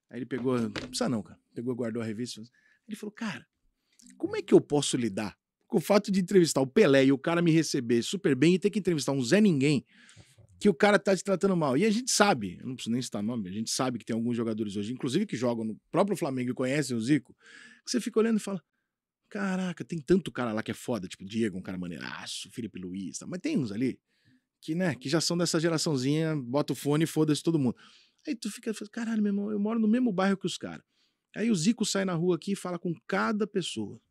Aí ele pegou, não precisa não, cara. Pegou, guardou a revista. Assim. Ele falou: cara, como é que eu posso lidar com o fato de entrevistar o Pelé e o cara me receber super bem e ter que entrevistar um Zé Ninguém? que o cara tá te tratando mal. E a gente sabe, eu não preciso nem citar nome, a gente sabe que tem alguns jogadores hoje, inclusive que jogam no próprio Flamengo e conhecem o Zico, que você fica olhando e fala: Caraca, tem tanto cara lá que é foda, tipo Diego, um cara maneiraço, Felipe Luiz, tá? mas tem uns ali que, né, que já são dessa geraçãozinha, bota o fone e foda-se todo mundo. Aí tu fica, caralho, meu irmão, eu moro no mesmo bairro que os caras. Aí o Zico sai na rua aqui e fala com cada pessoa.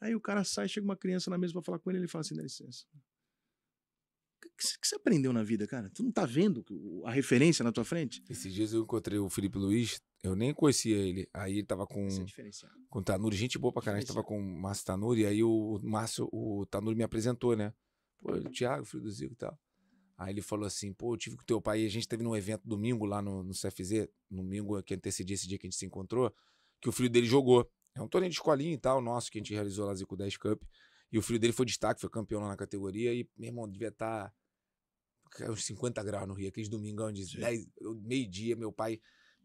Aí o cara sai, chega uma criança na mesa pra falar com ele, ele fala assim, dá licença. O que, que você aprendeu na vida, cara? Tu não tá vendo a referência na tua frente? Esses dias eu encontrei o Felipe Luiz, eu nem conhecia ele. Aí ele tava com. É com Tanuri, gente boa pra caralho. Tava com o Márcio Tanuri. Aí o Márcio, o Tanuri me apresentou, né? Pô, o Thiago, filho do Zico e tal. Aí ele falou assim: pô, eu tive com teu pai. E a gente teve num evento domingo lá no, no CFZ, domingo que antecedia esse dia que a gente se encontrou, que o filho dele jogou. É um torneio de escolinha e tal, nosso, que a gente realizou lá Zico 10 Cup. E o filho dele foi destaque, foi campeão lá na categoria. E, meu irmão, devia estar. Tá uns 50 graus no Rio, aqueles domingão de 10, meio-dia, meu pai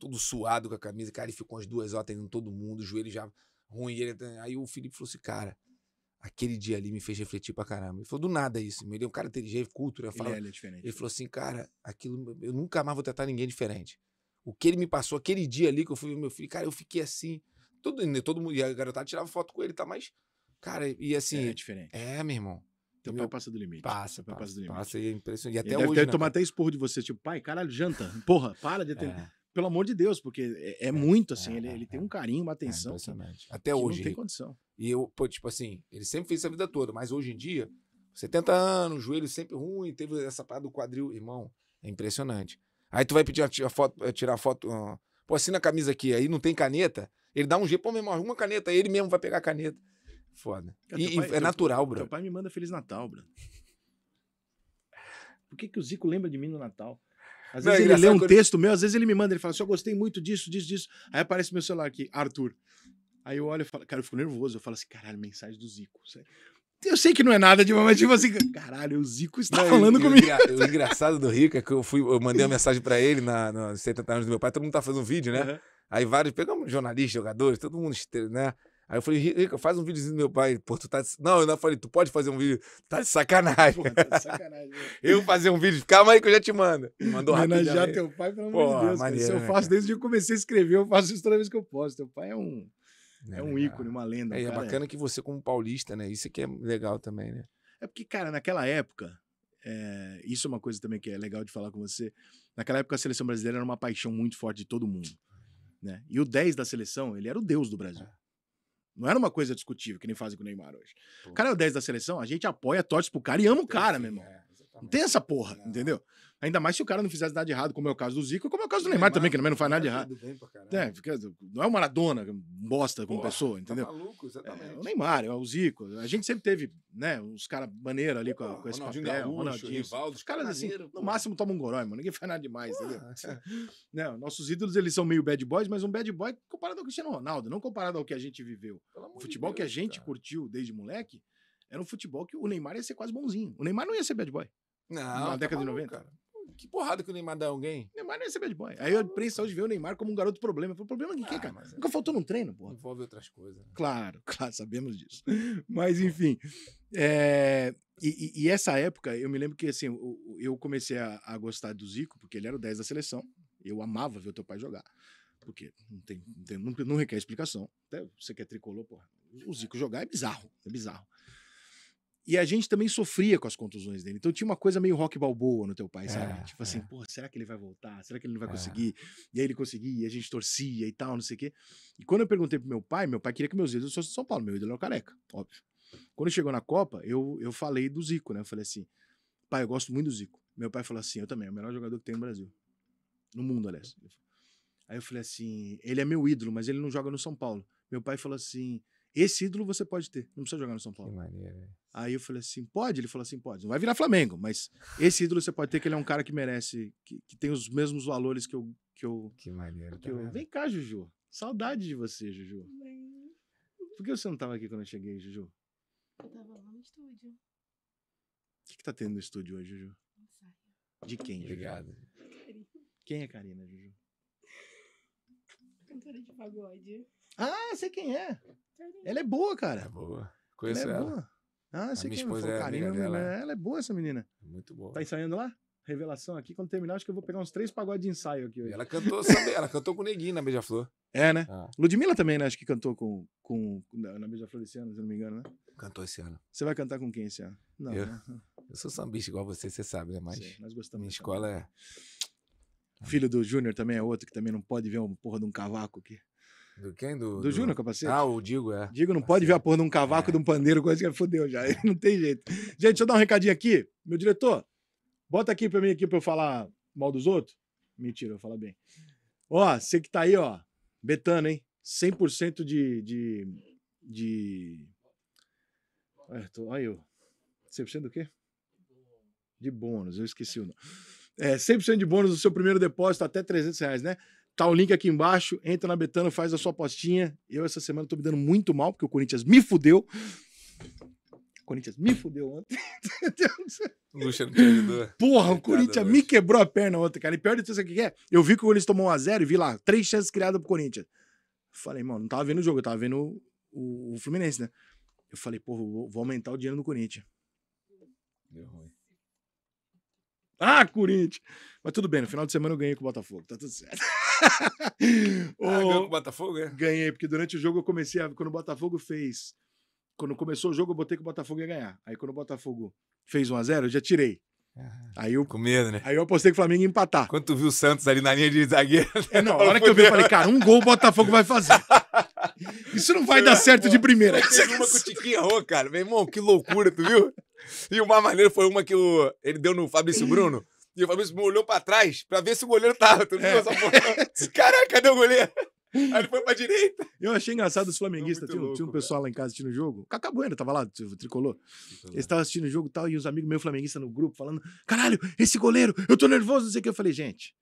todo suado com a camisa. Cara, ele ficou umas duas horas atendendo todo mundo, o joelho já ruim. Ele... Aí o Felipe falou assim, cara, aquele dia ali me fez refletir pra caramba. Ele falou, do nada isso. Ele é um cara inteligente, culto. Ele, é, ele, é diferente. ele falou né? assim, cara, aquilo, eu nunca mais vou tratar ninguém diferente. O que ele me passou aquele dia ali que eu fui ver meu filho, cara, eu fiquei assim. Todo, né, todo mundo, e a garotada tirava foto com ele, tá? Mas, cara, e assim. É, é diferente. É, meu irmão. Teu meu... pai passa do limite. Passa, pai passa, passa do limite. Passa e é impressionante. E até ele hoje. Deve né, tomar até esporro de você, tipo, pai, caralho, janta. Porra, para de é. atender. É pelo amor de Deus, porque é, é, é muito assim, é, ele, ele é, tem um carinho, uma atenção. Até hoje. Não tem condição. E eu, pô, tipo assim, ele sempre fez essa a vida toda, mas hoje em dia, 70 anos, joelho sempre ruim, teve essa parada do quadril, irmão, é impressionante. Aí tu vai pedir a foto, eh, tirar foto, uh, pô, assina a camisa aqui, aí não tem caneta, ele dá um jeito, pô, meu irmão, uma caneta, aí ele mesmo vai pegar a caneta. Foda. e, pai, é natural, bro. Meu pai me manda Feliz Natal, bro. Por que, que o Zico lembra de mim no Natal? Às vezes não, é ele lê um quando... texto meu, às vezes ele me manda, ele fala assim, eu gostei muito disso, disso, disso. Aí aparece meu celular aqui, Arthur. Aí eu olho e falo, cara, eu fico nervoso. Eu falo assim, caralho, mensagem do Zico. Eu sei que não é nada de mas tipo assim, caralho, o Zico está não, falando comigo. o, engraçado do Rico é que eu, fui, eu mandei uma mensagem para ele na, nos 70 anos do meu pai, todo mundo tá fazendo um vídeo, né? Uhum. Aí vários, pegamos jornalistas, jogadores, todo mundo, né? Aí eu falei, Rica, faz um videozinho do meu pai. Pô, tu tá de... Não, eu não falei, tu pode fazer um vídeo. Tá de sacanagem. Pô, tá de sacanagem. Né? eu fazer um vídeo. Calma aí que eu já te mando. Mandou rapidinho. Homenagear teu pai, pelo amor de Deus. Maneiro, Isso eu né, faço desde que eu comecei a escrever, eu faço isso toda vez que eu posso. Teu pai é um, é, é um ícone, uma lenda. É, é cara, é bacana que você, como paulista, né? Isso é que é legal também, né? É porque, cara, naquela época, é, isso é uma coisa também que é legal de falar com você. Naquela época, a seleção brasileira era uma paixão muito forte de todo mundo. Né? E o 10 da seleção, ele era o deus do Brasil. É. Não era uma coisa discutível, que nem fazem com o Neymar hoje. O cara é o 10 da seleção, a gente apoia, torce pro cara e ama o cara, meu irmão. É. Não tem essa porra, não. É. entendeu? Ainda mais se o cara não fizesse nada de errado, como é o caso do Zico, como é o caso do Neymar, Neymar também, que também não faz nada de errado. É, fica, não é o Maradona, bosta como porra, pessoa, tá entendeu? Tá maluco, exatamente. É, o Neymar, é o Zico. A gente sempre teve, né, uns caras maneiro ali com, a, com esse Ronaldinho papel. Gaúcho, Ronaldinho, Rivaldo, os caras assim, no máximo tomam um gorói, mano. Ninguém faz nada demais, porra. entendeu? não, né, nossos ídolos, eles são meio bad boys, mas um bad boy comparado ao Cristiano Ronaldo, não comparado ao que a gente viveu. O futebol Deus, que a gente cara. curtiu desde moleque, era um futebol que o Neymar ia ser quase bonzinho. O Neymar não ia ser bad boy. Não. Na tá década maluco, de 90. Cara. Que porrada que o Neymar dá a alguém. O Neymar não é bad boy. Aí a imprensa hoje vê o Neymar como um garoto problema. Falei, problema de quê, ah, cara? Mas... É. Nunca faltou num treino, porra. Envolve outras coisas. Né? Claro, claro, sabemos disso. Mas, enfim. É... E, e, e, essa época, eu me lembro que, assim, eu, comecei a, a, gostar do Zico, porque ele era o 10 da seleção. Eu amava ver o teu pai jogar. Porque não, tem, não, tem, não, não requer explicação. Até você quer é tricolor, porra. O Zico jogar é bizarro. É bizarro. E a gente também sofria com as contusões dele. Então tinha uma coisa meio rock balboa no teu pai, sabe? É, tipo assim, é. pô, será que ele vai voltar? Será que ele não vai é. conseguir? E aí ele conseguia, e a gente torcia e tal, não sei o quê. E quando eu perguntei pro meu pai, meu pai queria que meus ídolos fossem São Paulo. Meu ídolo é o Careca, óbvio. Quando chegou na Copa, eu, eu falei do Zico, né? Eu falei assim, pai, eu gosto muito do Zico. Meu pai falou assim, eu também, é o melhor jogador que tem no Brasil. No mundo, aliás. Aí eu falei assim, ele é meu ídolo, mas ele não joga no São Paulo. Meu pai falou assim, esse ídolo você pode ter, não precisa jogar no São Paulo. Que maneiro. Aí eu falei assim, pode? Ele falou assim, pode. Não vai virar Flamengo, mas esse ídolo você pode ter, que ele é um cara que merece, que, que tem os mesmos valores que eu... Que, eu, que maneiro. Que tá eu... Vem cá, Juju. Saudade de você, Juju. Por que você não estava aqui quando eu cheguei, Juju? Eu tava lá no estúdio. O que, que tá tendo no estúdio hoje, Juju? De quem, Juju? Obrigado. Quem é Karina, Juju? Cantora de pagode. Ah, sei quem é. Ela é boa, cara. É boa. Conheço ela. É ela. boa. Ah, sei quem é. é. Carinho, dela. Ela é boa, essa menina. É muito boa. Tá ensaiando lá? Revelação aqui. Quando terminar, acho que eu vou pegar uns três pagodes de ensaio aqui hoje. ela cantou, sabe, ela cantou com o Neguinho na Beija-Flor. É, né? Ah. Ludmilla também, né? Acho que cantou com, com, na Beija-Flor esse ano, se não me engano, né? Cantou esse ano. Você vai cantar com quem esse ano? Não. Eu, né? eu sou sambista igual você, você sabe, né? Mas Sim, nós gostamos. Minha escola também. é. Filho do Júnior também é outro que também não pode ver uma porra de um cavaco aqui. Do quem? Do, do, do... Júnior Capacete? Ah, o Digo, é. Digo não pode ver a porra de um cavaco, é. de um pandeiro, coisa que fodeu já. Não tem jeito. Gente, deixa eu dar um recadinho aqui. Meu diretor, bota aqui pra mim aqui pra eu falar mal dos outros. Mentira, eu falo bem. Ó, você que tá aí, ó, betano, hein? 100% de... de... de... É, tô... Olha eu. 100% do quê? De bônus, eu esqueci o nome. É, 100% de bônus do seu primeiro depósito até 300 reais, né? Tá o link aqui embaixo. Entra na Betano, faz a sua apostinha. Eu, essa semana, tô me dando muito mal, porque o Corinthians me fudeu. O Corinthians me fudeu ontem. o Lucha não te ajudou. Porra, o Corinthians me quebrou a perna ontem, cara. E pior de tudo, sabe o que é? Eu vi que o Corinthians tomou 1x0 e vi lá, três chances criadas pro Corinthians. Falei, mano, não tava vendo o jogo, eu tava vendo o, o, Fluminense, né? Eu falei, porra, vou, vou aumentar o dinheiro no Corinthians. Deu ruim. Ah, Corinthians! Mas tudo bem, no final de semana eu ganhei com o Botafogo, tá tudo certo. Ah, ganhou com o Botafogo, é? Ganhei, porque durante o jogo eu comecei a. Quando o Botafogo fez. Quando começou o jogo, eu botei que o Botafogo ia ganhar. Aí quando o Botafogo fez 1x0, eu já tirei. Ah, aí eu, com medo, né? Aí eu apostei que o Flamengo ia empatar. Quando tu viu o Santos ali na linha de zagueiro. É, né? não, a hora que eu vi, eu falei, cara, um gol o Botafogo vai fazer. Isso não vai dar certo de primeira. Você uma com o Tiquinho cara. Meu irmão, que loucura, tu viu? E o mais maneiro foi uma que o, ele deu no Fabrício Bruno. E o Fabrício Bruno olhou pra trás pra ver se o goleiro tava. Tu viu é. essa porra? Caraca, cadê o goleiro? Aí ele foi pra direita. Eu achei engraçado os flamenguistas. Tinha, louco, tinha, um pessoal cara. lá em casa assistindo o jogo. Cacá Bueno tava lá, tipo, tricolor. Eles estavam assistindo o jogo e tal, e os amigos meus flamenguistas no grupo falando: caralho, esse goleiro, eu tô nervoso, não sei o que. Eu falei, gente,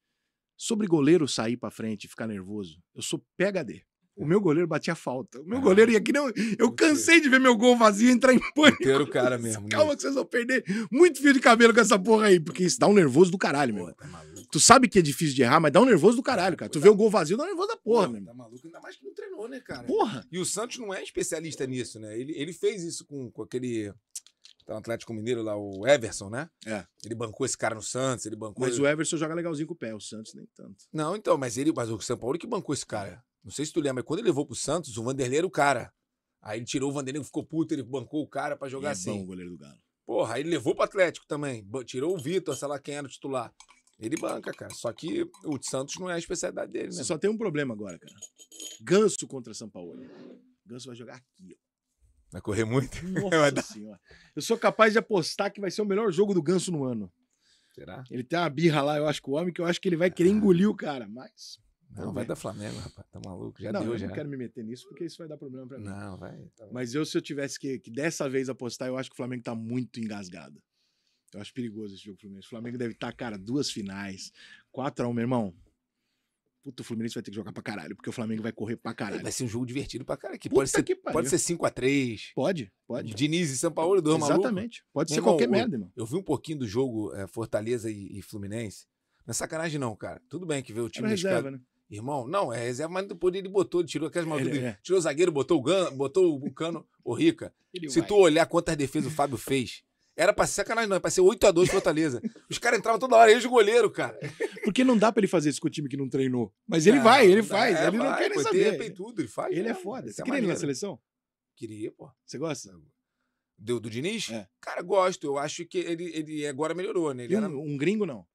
sobre goleiro sair pra frente e ficar nervoso, eu sou PHD. O meu goleiro batia falta. O meu ah. goleiro ia que não. Eu cansei de ver meu gol vazio entrar em pânico. Inteiro cara mesmo. Né? Calma que vocês vão perder muito fio de cabelo com essa porra aí, porque isso dá um nervoso do caralho, meu. tá Tu sabe que é difícil de errar, mas dá um nervoso do caralho, cara. tu tá... vê o gol vazio, dá um nervoso da porra, meu. Tá maluco, ainda mais que não treinou, né, cara? Porra. E o Santos não é especialista nisso, né? Ele, ele fez isso com, com aquele tá no Atlético Mineiro lá, o Everson, né? É. Ele bancou esse cara no Santos, ele bancou. Mas o Everson joga legalzinho com o pé, o Santos nem tanto. Não, então, mas ele, mas o São Paulo que bancou esse cara. Não sei se tu lembra, quando ele levou pro Santos, o Vanderlei era o cara. Aí ele tirou o Vanderlei, ficou puto, ele bancou o cara para jogar e é assim. Bom, o goleiro do Galo. Porra, aí ele levou pro Atlético também. Tirou o Vitor, sei lá quem era o titular. Ele banca, cara. Só que o Santos não é a especialidade dele, né? só tem um problema agora, cara. Ganso contra São Paulo. Ganso vai jogar aqui, ó. Vai correr muito? Nossa dar... senhora. Eu sou capaz de apostar que vai ser o melhor jogo do Ganso no ano. Será? Ele tem uma birra lá, eu acho, com o homem, que eu acho que ele vai querer ah. engolir o cara, mas... Não, vai dar Flamengo, rapaz. Tá maluco? Já não, deu, eu já. não quero me meter nisso porque isso vai dar problema para mim. Não, vai. Tá Mas eu, se eu tivesse que, que dessa vez apostar, eu acho que o Flamengo tá muito engasgado. Eu acho perigoso esse jogo do Fluminense. O Flamengo deve estar, tá, cara, duas finais, 4x1, meu irmão. Puta, o Fluminense vai ter que jogar pra caralho, porque o Flamengo vai correr pra caralho. Vai ser um jogo divertido pra caralho. Que pode, ser, que pode ser 5x3. Pode, pode. Diniz e São Paulo, dois maluco Exatamente. Maluco. Pode ser irmão, qualquer merda, irmão. Eu vi um pouquinho do jogo é, Fortaleza e, e Fluminense. Não é sacanagem, não, cara. Tudo bem que vê o é time. Era reserva, né? Irmão, não, é reserva, mas depois ele botou, tirou aquelas malduras. É. Tirou o zagueiro, botou o, gan, botou o cano, o Rica. Ele Se vai. tu olhar quantas defesas o Fábio fez, era pra ser sacanagem, não, era é pra ser 8x2 Fortaleza. Os caras entravam toda hora, eles o goleiro, cara. Porque não dá pra ele fazer isso com o time que não treinou. Mas ele vai, ele faz. É, ele vai, não quer nem saber. Ele tudo, ele faz. Ele é foda. Você queria ele na seleção? Queria, pô. Você gosta? Do, do Diniz? É. Cara, gosto. Eu acho que ele, ele agora melhorou, né? Ele era... um gringo, não?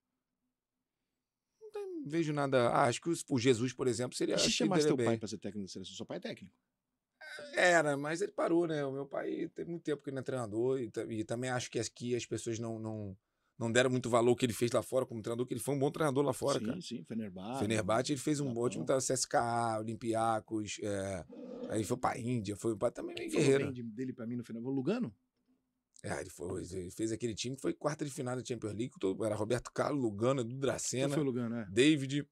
vejo nada. Ah, acho que o Jesus, por exemplo, seria. Você chamasse teu bem. pai para ser técnico da seleção, seu pai é técnico. Era, mas ele parou, né? O meu pai tem muito tempo que ele é treinador e, e também acho que aqui as pessoas não, não, não deram muito valor que ele fez lá fora como treinador, que ele foi um bom treinador lá fora, sim, cara. Sim, sim, Fenerbahçe. Fenerbahçe, ele fez um tá ótimo time, tá, CSKA, Olympiacos, é, aí foi pra Índia, foi pra também Quem guerreiro. Dele pra mim no Fenerbahçe, Lugano? É, ele, foi, ele, fez aquele time que foi quarta de final da Champions League. Todo, era Roberto Carlos, Lugano, Edu Dracena. Foi Lugano, é. David,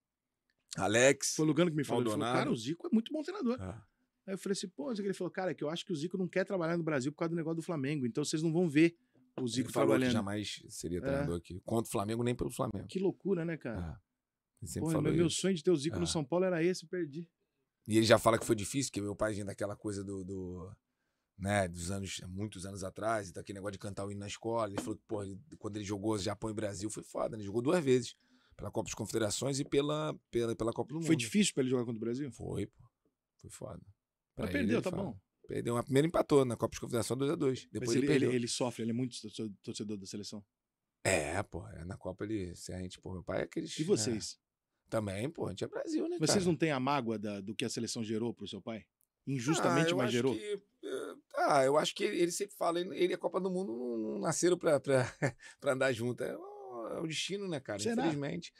Alex. Foi Lugano que me falou. falou, cara, o Zico é muito bom treinador. Ah. Aí eu falei assim, pô, ele falou, cara, é que eu acho que o Zico não quer trabalhar no Brasil por causa do negócio do Flamengo. Então vocês não vão ver o Zico ele falou trabalhando. Que jamais seria é. treinador é. aqui. Contra o Flamengo, nem pelo Flamengo. Que loucura, né, cara? É. Porra, meu, meu, sonho de ter o Zico no é. São Paulo era esse, perdi. E ele já fala que foi difícil, que meu pai vinha daquela coisa do, do né, dos anos, muitos anos atrás, então aquele negócio de cantar o hino na escola. Ele falou que, porra, ele, quando ele jogou Japão e Brasil, foi foda, né? Ele jogou duas vezes. Pela Copa das Confederações e pela, pela, pela Copa do Mundo. Foi difícil pra ele jogar contra o Brasil? Foi, pô. Foi foda. Pra Mas ele, perdeu, ele tá fala. bom. Perdeu. A primeira empatou na Copa de Confederação 2x2. Depois ele, ele, perdeu. Ele, ele sofre, ele é muito torcedor da seleção. É, pô. É, na Copa ele. Se a gente, pô, meu pai é aquele. E vocês? É, também, pô, a gente é Brasil, né? Vocês cara? não têm a mágoa da, do que a seleção gerou pro seu pai? Ah, Injustamente, ah, mas gerou? Que, ah, eu acho que ele, sempre fala, ele e a Copa do Mundo não, nasceram para andar junto. É, é, o destino, né, cara? Será? Infelizmente.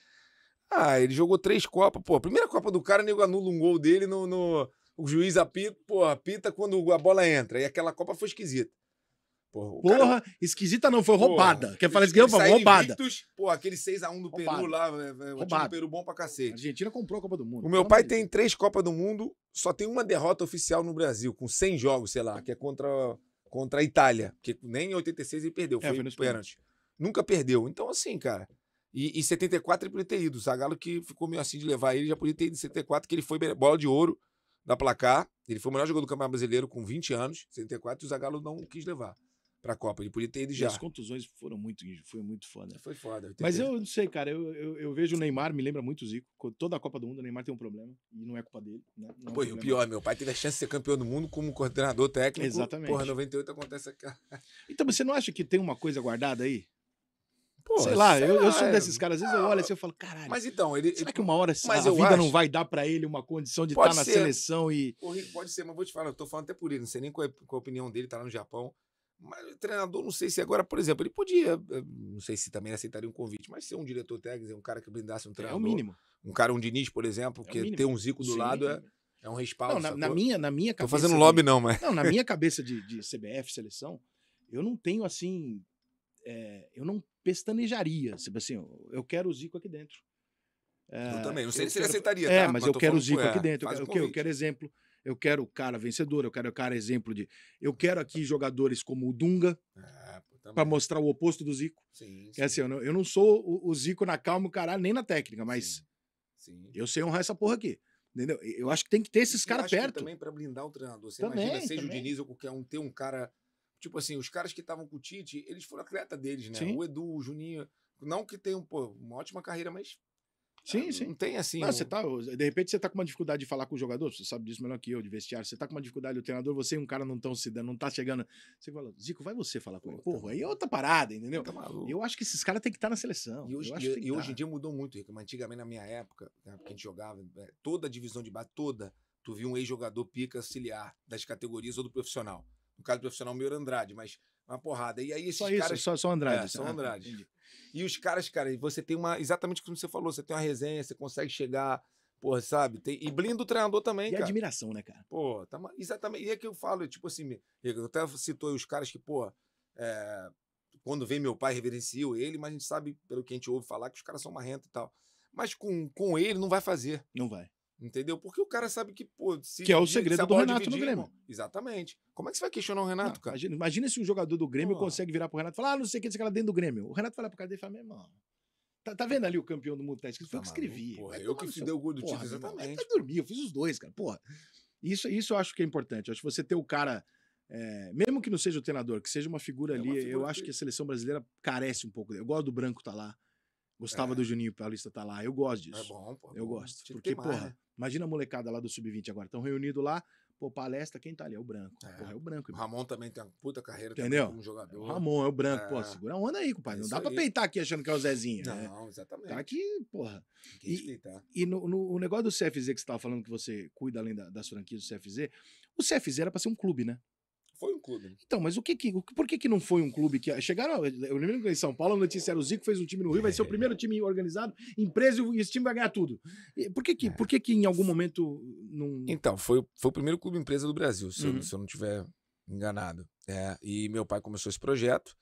Ah, ele jogou três Copas, pô. Primeira Copa do cara, nego anula um gol dele no, no. O juiz apita, pô, apita quando a bola entra. E aquela Copa foi esquisita. Porra, Porra cara... esquisita não, foi roubada. Porra, Quer falar esquisita, foi roubada. pô, aquele 6x1 do Peru lá, é, é, o Peru bom pra cacete. A Argentina comprou a Copa do Mundo. O meu pai tem três Copas do Mundo, só tem uma derrota oficial no Brasil, com 100 jogos, sei lá, que é contra, contra a Itália, porque nem em 86 ele perdeu, foi, é, foi no pênalti. Nunca perdeu. Então, assim, cara. E em 74 ele podia ter ido. O Zagallo que ficou meio assim de levar ele, já podia ter ido em 74, que ele foi bola de ouro da placar. Ele foi o melhor jogador do Campeonato Brasileiro com 20 anos, 74, e o Zagallo não quis levar para a Copa. Ele podia ter ido já. E as contusões foram muito, foi muito foda. Foi foda. Eu Mas eu não sei, cara. Eu, eu, eu, vejo o Neymar, me lembra muito o Zico. Toda a Copa do Mundo, o Neymar tem um problema. E não é culpa dele. Né? Não Pô, é um o pior, meu pai teve a chance de ser campeão do mundo como coordenador técnico. Exatamente. Porra, 98 acontece aquela. Então, você não acha que tem uma coisa guardada aí? Pô, sei lá, sei eu, lá, eu sou é desses caras. Às vezes eu olho assim e falo, caralho. Mas então, ele. Será que uma hora mas a vida acho... não vai dar para ele uma condição de estar tá na ser. seleção e. Pode ser, mas vou te falar, eu tô falando até por ele, não sei nem qual, é, a opinião dele, tá lá no Japão. Mas o treinador, não sei se agora, por exemplo, ele podia, eh, não sei se também aceitaria um convite, mas ser um diretor técnico, um cara que blindasse um treinador. É o mínimo. Um cara, um Diniz, por exemplo, é que ter um Zico do Sim, lado é, é um respaldo. Não, na, na, minha, na minha cabeça. Tô fazendo lobby, não, mas. Não, na minha cabeça de, de CBF, seleção, eu não tenho assim. É, eu não pestanejaria. Tipo assim, eu quero o Zico aqui dentro. eu eh, também. Não sei se ele aceitaria. É, tá? mas, mas eu quero o Zico é, aqui dentro. Eu, um eu quero exemplo eu quero o cara vencedor, eu quero o cara exemplo de. Eu quero aqui jogadores como o Dunga, ah, para tá mostrar o oposto do Zico. Sim, assim, sim. É assim, eu não, eu não sou o, o, Zico na calma, caralho, nem na técnica, mas sim, eu sei honrar essa porra aqui. Entendeu? Eu acho que tem que ter esses caras perto. também para blindar o treinador. Você também, imagina, seja também. o Diniz ou qualquer um, ter um cara. Tipo assim, os caras que estavam com o Tite, eles foram atleta deles, né? O Edu, o Juninho. Não que tenham, pô, uma ótima carreira, mas Sim, sim. Não tem assim. Não, um... você tá, de repente você tá com uma dificuldade de falar com o jogador, você sabe disso melhor que eu, de vestiário. Você tá com uma dificuldade o treinador, você e um cara não estão se dando, não tá chegando. Você fala, Zico, vai você falar com ele. Tá Porra, aí é outra parada, entendeu? Tá eu acho que esses caras têm que estar tá na seleção. E hoje, e, e hoje em tá. dia mudou muito, Rico. Mas antigamente, na minha época, na né, época que a gente jogava, é, toda a divisão de base, toda, tu via um ex-jogador pica auxiliar das categorias ou do profissional. No caso do profissional, o meu era Andrade, mas uma porrada. E aí esses só isso, caras... Só, só Andrade. É, só ah, Andrade. E os caras, cara, você tem uma. Exatamente como você falou, você tem uma resenha, você consegue chegar. Porra, sabe? Tem, e blinda o treinador também, e cara. E admiração, né, cara? Pô, tá, exatamente. E é que eu falo, é tipo assim, eu até citou os caras que, pô, é, quando vem meu pai, reverenciou ele, mas a gente sabe, pelo que a gente ouve falar, que os caras são marrento e tal. Mas com, com ele não vai fazer. Não vai. Entendeu? Porque o cara sabe que, pô, se, Que é o segredo se do Renato dividir, no Grêmio. irmão, Exatamente. Como é que você vai questionar o Renato, Não, cara? imagina, imagina se um jogador do Grêmio Pô. consegue virar pro Renato e falar, ah, não sei o que, sei o que lá dentro do Grêmio. O Renato vai lá pro cara dele e fala, meu irmão, tá, tá vendo ali o campeão do mundo? Tá escrito, foi eu que tá escrevi. porra, eu que fiz o gol do título, exatamente. Eu dormi, eu fiz os dois, cara. Porra, isso, isso eu acho que é importante. Eu acho que você ter o cara, é, mesmo que não seja o treinador, que seja uma figura É ali, figura eu acho que- que a seleção brasileira carece um pouco. dele. Eu gosto do Branco tá lá. Gostava é. do Juninho Paulista estar tá lá. Eu gosto é disso. É bom, pô. É eu gosto. Tinha porque, porra, né? imagina a molecada lá do Sub-20 agora. Estão reunidos lá. Pô, palestra, quem tá ali? É o branco. É, porra, é o branco. O Ramon também tem uma puta carreira Entendeu? como jogador. É o Ramon é o branco. Pô, segura a onda aí, compadre. Não dá aí. pra peitar aqui achando que é o Zezinho. Não, né? não exatamente. Tá aqui, porra. E, e no, no, o negócio do CFZ que você tava falando que você cuida além da, das franquias do CFZ, o CFZ era pra ser um clube, né? Foi um clube. Então, mas o que que, por que que não foi um clube que chegaram? Eu lembro que em São Paulo a notícia era o Zico fez um time no Rio, vai ser o é. primeiro time organizado, empresa e esse time vai ganhar tudo. Por que que, é. por que que em algum momento não? Então, foi, foi o primeiro clube empresa do Brasil, se, uhum. eu, se eu não tiver enganado. É, e meu pai começou esse projeto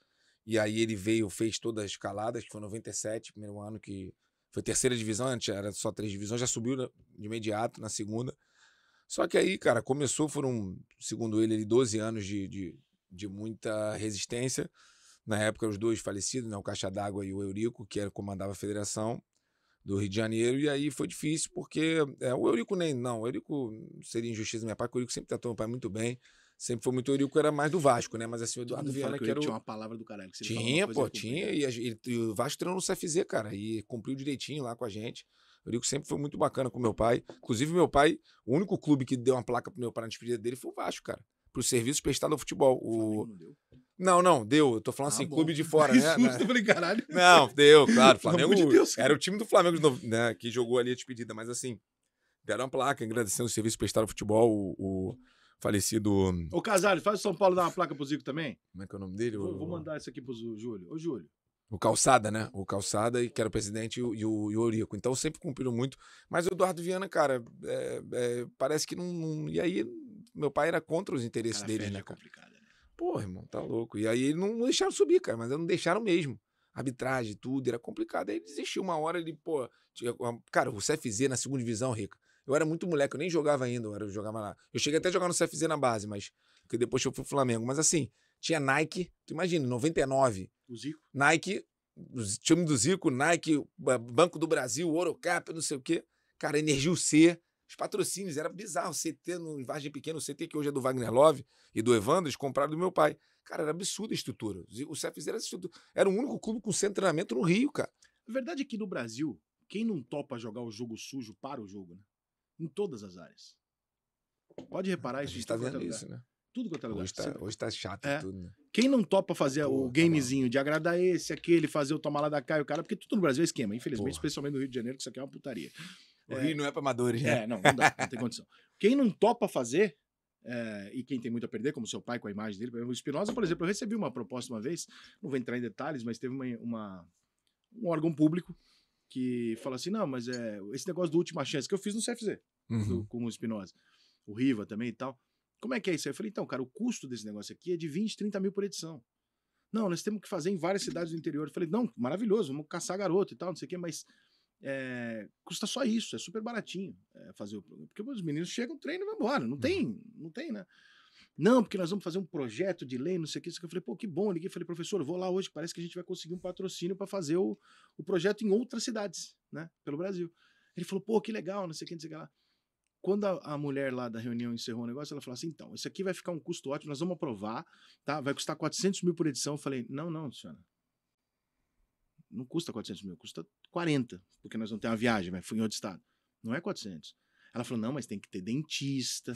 e aí ele veio, fez todas as escaladas, que foi 97, primeiro ano que foi terceira divisão, antes era só três divisões, já subiu né, de imediato na segunda. Só que aí, cara, começou, foram, segundo ele, 12 anos de, de, de muita resistência. Na época, os dois falecidos, né, o Caixa d'Água e o Eurico, que era, comandava a federação do Rio de Janeiro. E aí foi difícil, porque é, o Eurico nem. Não, o Eurico seria injustiça minha parte, porque o Eurico sempre tratou meu pai muito bem. Sempre foi muito o Eurico, era mais do Vasco, né? Mas assim, o Eduardo Viana que, que era. O... Tinha uma palavra do caralho. Que tinha, pô, tinha. E, a, e, e, o Vasco treinou no CFZ, cara, e cumpriu direitinho lá com a gente. Eu digo, sempre foi muito bacana com meu pai. Inclusive, meu pai, o único clube que deu uma placa pro meu pai na despedida dele foi o Vasco, cara. Pro serviço prestado ao futebol. O... Não, não, deu. Eu tô falando ah, assim, bom. clube de fora, que né? Susto, né? Falei, caralho. Não, deu, claro. Flamengo. De Deus, era o time do Flamengo de novo, né? Que jogou ali a despedida, mas assim, deram uma placa agradecendo o serviço prestado ao futebol, o... o falecido. Ô, Casares, faz o São Paulo dar uma placa pro Zico também? Como é que é o nome dele? Vou, vou mandar isso aqui pro Júlio. Ô, Júlio. O Calçada, né? O Calçada, que era o presidente, e o, e o, Eurico. Então sempre cumpriram muito. Mas o Eduardo Viana, cara, é, é, parece que não, não, E aí, meu pai era contra os interesses dele, né? É cara? Complicado, né? Pô, irmão, tá louco. E aí não, não deixaram subir, cara, mas não deixaram mesmo. Arbitragem, tudo, era complicado. Aí ele desistiu uma hora, ele, pô. Tinha, cara, o CFZ na segunda divisão, Rica. Eu era muito moleque, eu nem jogava ainda, eu, era, eu jogava lá. Eu cheguei até a jogar no CFZ na base, mas. Porque depois eu fui pro Flamengo. Mas assim, tinha Nike, tu imagina, 99 o Zico. Nike, time do Zico, Nike, Banco do Brasil, Orocap, não sei o quê. Cara, Energio C, os patrocínios, era bizarro. CT no Vargem Pequeno, o CT que hoje é do Wagner Love e do Evandro, eles compraram do meu pai. Cara, era absurda a estrutura. O CFZ era, estrutura. era o único clube com centro de treinamento no Rio, cara. A verdade é que no Brasil, quem não topa jogar o jogo sujo para o jogo, né? Em todas as áreas. Pode reparar isso. A gente tá vendo isso, né? tudo quanto é lugar. Hoje tá, hoje tá chato é. tudo, né? Quem não topa fazer o tá gamezinho tá de agradar esse, aquele, fazer o tomar lá da cá e o cara, porque tudo no Brasil é esquema, infelizmente, especialmente no Rio de Janeiro, que isso aqui é uma putaria. O é, Rio não é pra amadores, né? É, não, não dá, não tem condição. Quem não topa fazer, é, e quem tem muito a perder, como seu pai, com a imagem dele. O Espinosa, por exemplo, eu recebi uma proposta uma vez, não vou entrar em detalhes, mas teve uma, uma um órgão público que falou assim: não, mas é esse negócio do última chance que eu fiz no CFZ, uhum. do, com o Espinosa, o Riva também e tal. Como é que é isso? eu falei, então, cara, o custo desse negócio aqui é de 20, 30 mil por edição. Não, nós temos que fazer em várias cidades do interior. Eu falei, não, maravilhoso, vamos caçar garoto e tal, não sei o quê, mas é, custa só isso, é super baratinho é, fazer o programa. Porque os meninos chegam, treinam e vão embora. Não tem, uhum. não tem, né? Não, porque nós vamos fazer um projeto de lei, não sei o que. Eu falei, pô, que bom. Eu liguei falei, professor, vou lá hoje, parece que a gente vai conseguir um patrocínio para fazer o, o projeto em outras cidades, né? Pelo Brasil. Ele falou, pô, que legal, não sei o que, não sei o que lá. Quando a, a, mulher lá da reunião encerrou o negócio, ela falou assim: então, isso aqui vai ficar um custo ótimo, nós vamos aprovar, tá? Vai custar 400 mil por edição. Eu falei: não, não, senhora. Não custa 400 mil, custa 40, porque nós não temos uma viagem, mas fui em outro estado. Não é 400. Ela falou: não, mas tem que ter dentista,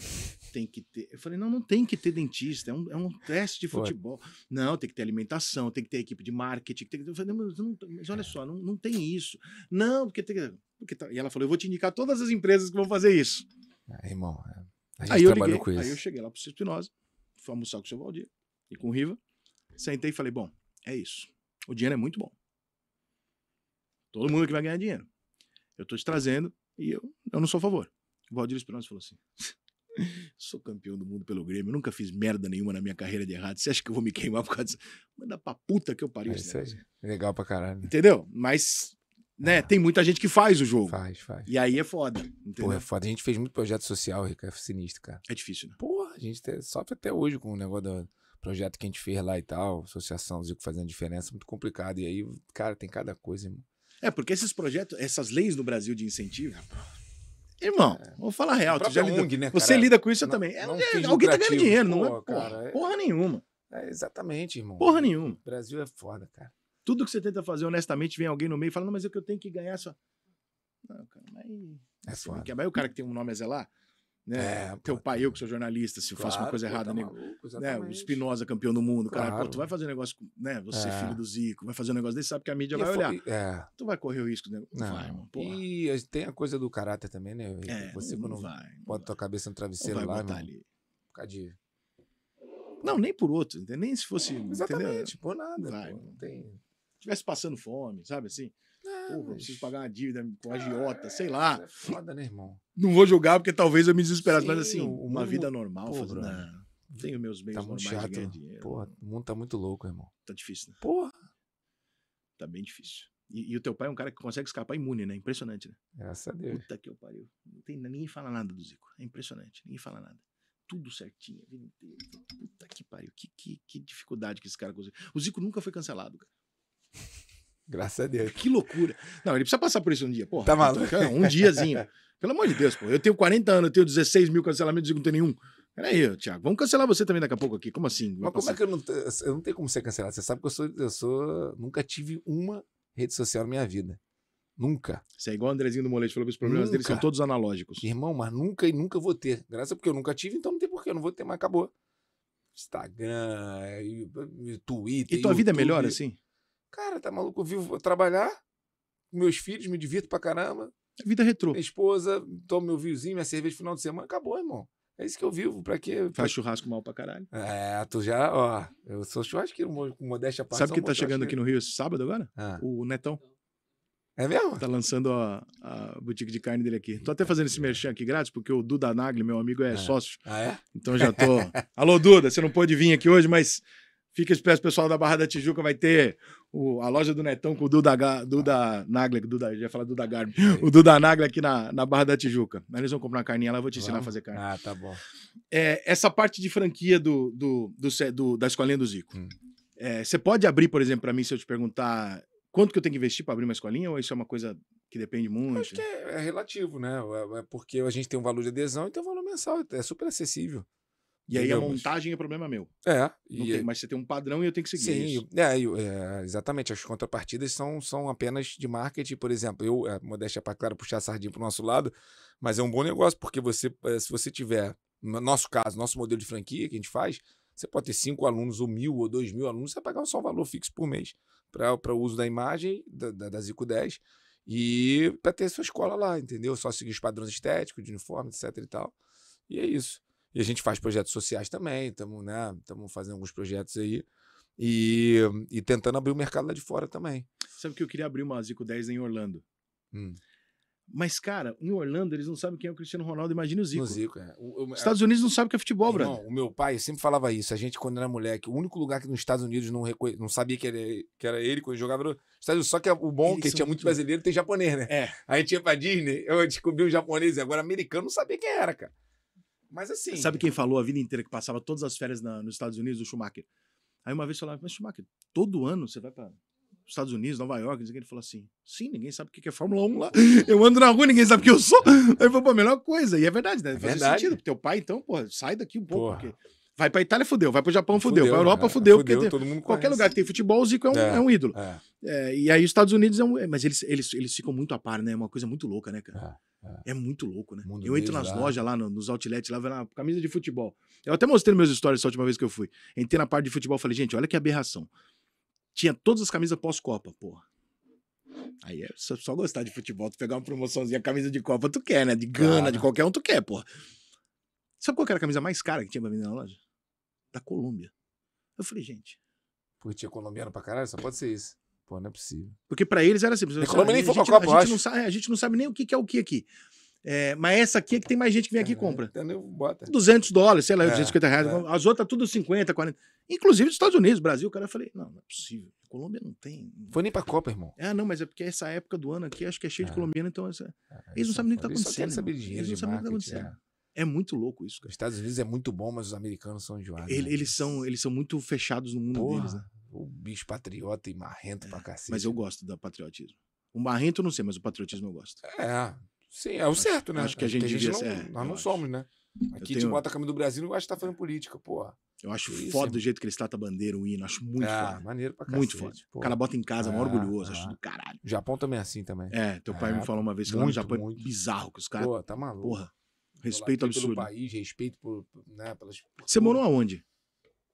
tem que ter. Eu falei: não, não tem que ter dentista, é um, é um teste de futebol. Ué. Não, tem que ter alimentação, tem que ter equipe de marketing. Tem que ter... Eu falei: não, mas, não, mas olha é. só, não, não tem isso. Não, porque tem que. Tá... E ela falou: eu vou te indicar todas as empresas que vão fazer isso. Ah, é, irmão, a gente aí eu trabalhou liguei, com isso. Aí eu cheguei lá pro Ciro Espinosa, fui almoçar com o seu Valdir e com o Riva. Sentei e falei: bom, é isso. O dinheiro é muito bom. Todo mundo que vai ganhar dinheiro. Eu estou te trazendo e eu, eu não sou a favor. O Valdir Espinosa falou assim: sou campeão do mundo pelo Grêmio, nunca fiz merda nenhuma na minha carreira de errado. Você acha que eu vou me queimar por causa disso? Manda pra puta que eu pariu. É isso aí. Legal pra caralho. Entendeu? Mas né? É. Tem muita gente que faz o jogo. Faz, faz. E aí é foda. Entendeu? Porra, é foda. A gente fez muito projeto social, ricardo É sinistro, cara. É difícil, né? Porra, a gente sofre até hoje com o negócio do projeto que a gente fez lá e tal. Associação Zico fazendo diferença, muito complicado. E aí, cara, tem cada coisa, irmão. É, porque esses projetos, essas leis no Brasil de incentivo. É, irmão, é. vou falar real. Tu já lida, UNG, né, você lida com isso não, também. É, não é, não alguém tá ganhando dinheiro, porra, não é? Porra, cara, porra nenhuma. É, exatamente, irmão. Porra nenhuma. O Brasil é foda, cara. Tudo que você tenta fazer honestamente, vem alguém no meio e fala, não, mas é que eu tenho que ganhar só. Não, cara, mas... É foda. é mas o cara que tem um nome a zelar, né? É, Teu pai, eu é. que sou jornalista, se eu claro, faço uma coisa errada, tá nego, né? O Espinosa, campeão do mundo, claro. cara, pô, tu vai fazer um negócio, né? Você é. filho do Zico, vai fazer um negócio desse, sabe que a mídia e vai é olhar. É. Tu vai correr o risco, né? Não, vai, mano. Porra. E tem a coisa do caráter também, né? É, Você não, não vai. Não bota vai. tua cabeça no travesseiro não vai lá, mano, ali. Por causa de... Não, nem por outro, nem se fosse. É, exatamente, entendeu? por nada. Vai, pô, não tem estivesse passando fome, sabe assim? Não, ah, Porra, mas... preciso pagar uma dívida com a ah, agiota, sei lá. É foda, né, irmão? Não vou julgar porque talvez eu me desesperasse, mas assim, mundo... uma vida normal, Porra, fazendo... não. Tenho meus meios tá muito chato. de dinheiro. Porra, o mundo tá muito louco, irmão. Tá difícil, né? Porra. Tá bem difícil. E, e, o teu pai é um cara que consegue escapar imune, né? Impressionante, né? Graças a Deus. Puta que eu pariu. Não tem, ninguém fala nada do Zico. É impressionante. Ninguém fala nada. Tudo certinho. Puta que pariu. Que, que, que dificuldade que esse cara conseguiu. O Zico nunca foi cancelado, cara. Graças a Deus. Que loucura. Não, ele precisa passar por isso um dia, porra. Tá então, maluco? um diazinho. Pelo amor de Deus, pô. Eu tenho 40 anos, eu tenho 16 mil cancelamentos e não tenho nenhum. Peraí, Thiago, vamos cancelar você também daqui a pouco aqui. Como assim? Mas como é que eu não. Eu não tenho como ser cancelado. Você sabe que eu sou. Eu sou. Nunca tive uma rede social na minha vida. Nunca. Você é igual o Andrezinho do Molete falou que os problemas nunca. dele são todos analógicos. Irmão, mas nunca e nunca vou ter. Graças porque eu nunca tive, então não tem porquê, eu não vou ter, mas acabou. Instagram, Twitter. E tua YouTube. vida é melhor assim? Cara, tá maluco? Eu vivo trabalhar, meus filhos, me divirto pra caramba. Vida é retrô. Minha esposa, tomo meu vinhozinho, minha cerveja no final de semana, acabou, irmão. É isso que eu vivo, pra quê? Faz churrasco mal pra caralho. É, tu já, ó, eu sou churrasqueiro com modéstia parte. Sabe quem tá chegando aqui no Rio sábado agora? Ah. O Netão. É mesmo? Tá lançando a, a, boutique de carne dele aqui. Tô até fazendo esse merchan aqui grátis, porque o Duda Nagli, meu amigo, é, é. sócio. Ah, é? Então já tô. Alô, Duda, você não pôde vir aqui hoje, mas Fica esperto, pessoal da Barra da Tijuca vai ter o, a loja do Netão com o Duda, Duda Nagler, Duda, já falar Duda Garbi, o Duda Nagler aqui na, na Barra da Tijuca. Mas eles vão comprar uma carninha lá, eu vou te ensinar Vamos? a fazer carne. Ah, tá bom. É, essa parte de franquia do, do, do, do da Escolinha do Zico. Hum. É, você pode abrir, por exemplo, para mim, se eu te perguntar quanto que eu tenho que investir para abrir uma escolinha, ou isso é uma coisa que depende muito? Acho que é, é relativo, né? É, é porque a gente tem um valor de adesão e tem um valor mensal, é super acessível. E aí a montagem é problema meu. É. E... Tem, é mas você tem um padrão e eu tenho que seguir é Sim, isso. É, é, exatamente. As contrapartidas são, são apenas de marketing. Por exemplo, eu, a é, modéstia para claro, puxar a sardinha para o nosso lado, mas é um bom negócio, porque você, se você tiver, no nosso caso, nosso modelo de franquia que a gente faz, você pode ter cinco alunos, ou mil, ou dois mil alunos, você vai pagar só um valor fixo por mês para o uso da imagem da, da, da Zico 10 e para ter sua escola lá, entendeu? Só seguir os padrões estéticos, de uniforme, etc e tal. E é isso. E a gente faz projetos sociais também, estamos né, fazendo alguns projetos aí. E, e tentando abrir o mercado lá de fora também. Sabe que eu queria abrir uma Zico 10 em Orlando. Hum. Mas, cara, em Orlando, eles não sabem quem é o Cristiano Ronaldo, imagina o Zico. O Zico é. o, o, Estados é. Unidos não sabe o que é futebol, Bruno. Não, o meu pai sempre falava isso. A gente, quando era moleque, o único lugar que nos Estados Unidos não, não sabia que era, que era ele quando jogava no Só que é o bom Eles que tinha muito brasileiro tem japonês, né? É. Aí tinha pra Disney, eu descobri um japonês e agora americano não sabia quem era, cara. Mas assim. Sabe quem falou a vida inteira que passava todas as férias na, nos Estados Unidos? O Schumacher. Aí uma vez falava, mas Schumacher, todo ano você vai para os Estados Unidos, Nova York, não sei o que. Ele falou assim: sim, ninguém sabe o que é Fórmula 1 lá. Eu ando na rua, ninguém sabe quem eu sou. Aí pô, a melhor coisa. E é verdade, né? É Faz verdade. sentido. Teu pai, então, pô, sai daqui um pouco. Porra. Porque Vai pra Itália, fudeu. Vai pro Japão, fudeu. fudeu pra Europa, é, fudeu. fudeu porque tem, qualquer conhece. lugar que tem futebol, o Zico é um, é, é um ídolo. É. É, e aí os Estados Unidos é um. É, mas eles, eles, eles ficam muito a par, né? É uma coisa muito louca, né, cara? É, muito louco, né? Mundo eu entro nas lá. lojas lá, no, nos outlets, lá, lá, camisa de futebol. Eu até mostrei meus stories essa última vez que eu fui. Entrei na parte de futebol falei, gente, olha que aberração. Tinha todas as camisas pós-Copa, porra. Aí é só, só, gostar de futebol, tu pegar uma promoçãozinha, camisa de Copa, tu quer, né? De Gana, ah. de qualquer um, tu quer, porra. Sabe qual era a camisa mais cara que tinha pra vender na loja? da Colômbia. Eu falei, gente. Porque tinha colombiano pra caralho, só pode ser isso. Pô, não é possível. Porque para eles era assim. A, Colômbia nem foi a, gente, Copa, a, gente não sabe, a gente não sabe nem o que, que é o que aqui. É, mas essa aqui é que tem mais gente que vem aqui e compra. Então bota. 200 dólares, sei lá, é, 250 reais. É. As outras tudo 50, 40. Inclusive dos Estados Unidos, Brasil. O cara eu falei, não, não é possível. Colômbia não tem. Foi nem pra Copa, irmão. Ah, não, mas é porque essa época do ano aqui, acho que é cheio de é. colombiano, então. Essa... É, eles não tá sabem nem o que tá acontecendo. Eles não sabem nem o que tá acontecendo. É muito louco isso, cara. Os Estados Unidos é muito bom, mas os americanos são enjoados. Ele, né? Eles, são, eles são muito fechados no mundo Porra, deles, né? O bicho patriota e marrento é, pra cacete. Mas eu gosto do patriotismo. O marrento eu não sei, mas o patriotismo eu gosto. É, sim, é o acho, certo, né? Acho que a gente, gente não, é, Nós não somos, né? Aqui tenho... de bota a camisa do Brasil, eu acho que tá fazendo política, porra. Eu acho Isso, foda é... do jeito que eles tratam a bandeira, o hino. Acho muito é, foda. Maneiro pra cacete, Muito foda. Pô. O cara bota em casa, é, mó ah, orgulhoso. É. Acho ah. do caralho. O Japão também é assim também. É, teu pai me é, falou uma vez que muito, lá no Japão é muito. é bizarro. Que os caras. Pô, tá maluco. Porra respeito absurdo. Pelo país, respeito por, né, pelas... Você morou aonde?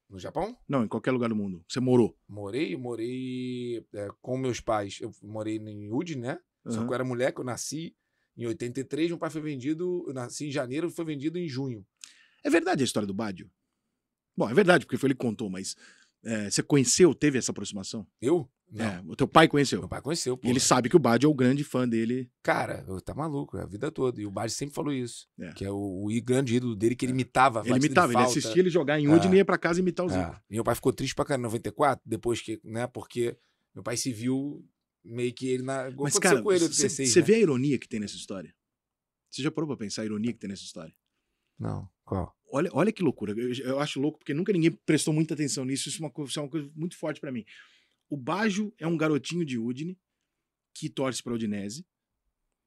No Japão? Não, em qualquer lugar do mundo. Você morou? Morei, morei é, com meus pais. Eu morei em Udi, né? Uhum. Só que eu era moleque, eu nasci em 83, meu pai foi vendido, eu nasci em janeiro, foi vendido em junho. É verdade a história do Bádio? Bom, é verdade, porque foi ele que contou, mas é, você conheceu, teve essa aproximação? Eu? É, Não. É, o teu pai conheceu? Meu pai conheceu. Pô, e ele sabe que o Bad é o grande fã dele. Cara, tá maluco, é a vida toda. E o Bad sempre falou isso. É. Que é o, o, grande ídolo dele que ele é. imitava. Ele imitava, ele assistia ele jogar em Wood e ia pra casa imitar o Zico. E meu pai ficou triste pra caramba em 94, depois que, né, porque meu pai se viu meio que ele na. Mas, cara, você né? vê a ironia que tem nessa história? Você já parou pra pensar a ironia que tem nessa história? Não. Qual? Olha, olha que loucura. Eu, eu, acho louco porque nunca ninguém prestou muita atenção nisso. Isso é uma, isso é uma coisa muito forte para mim. O Bajo é um garotinho de Udine que torce para Udinese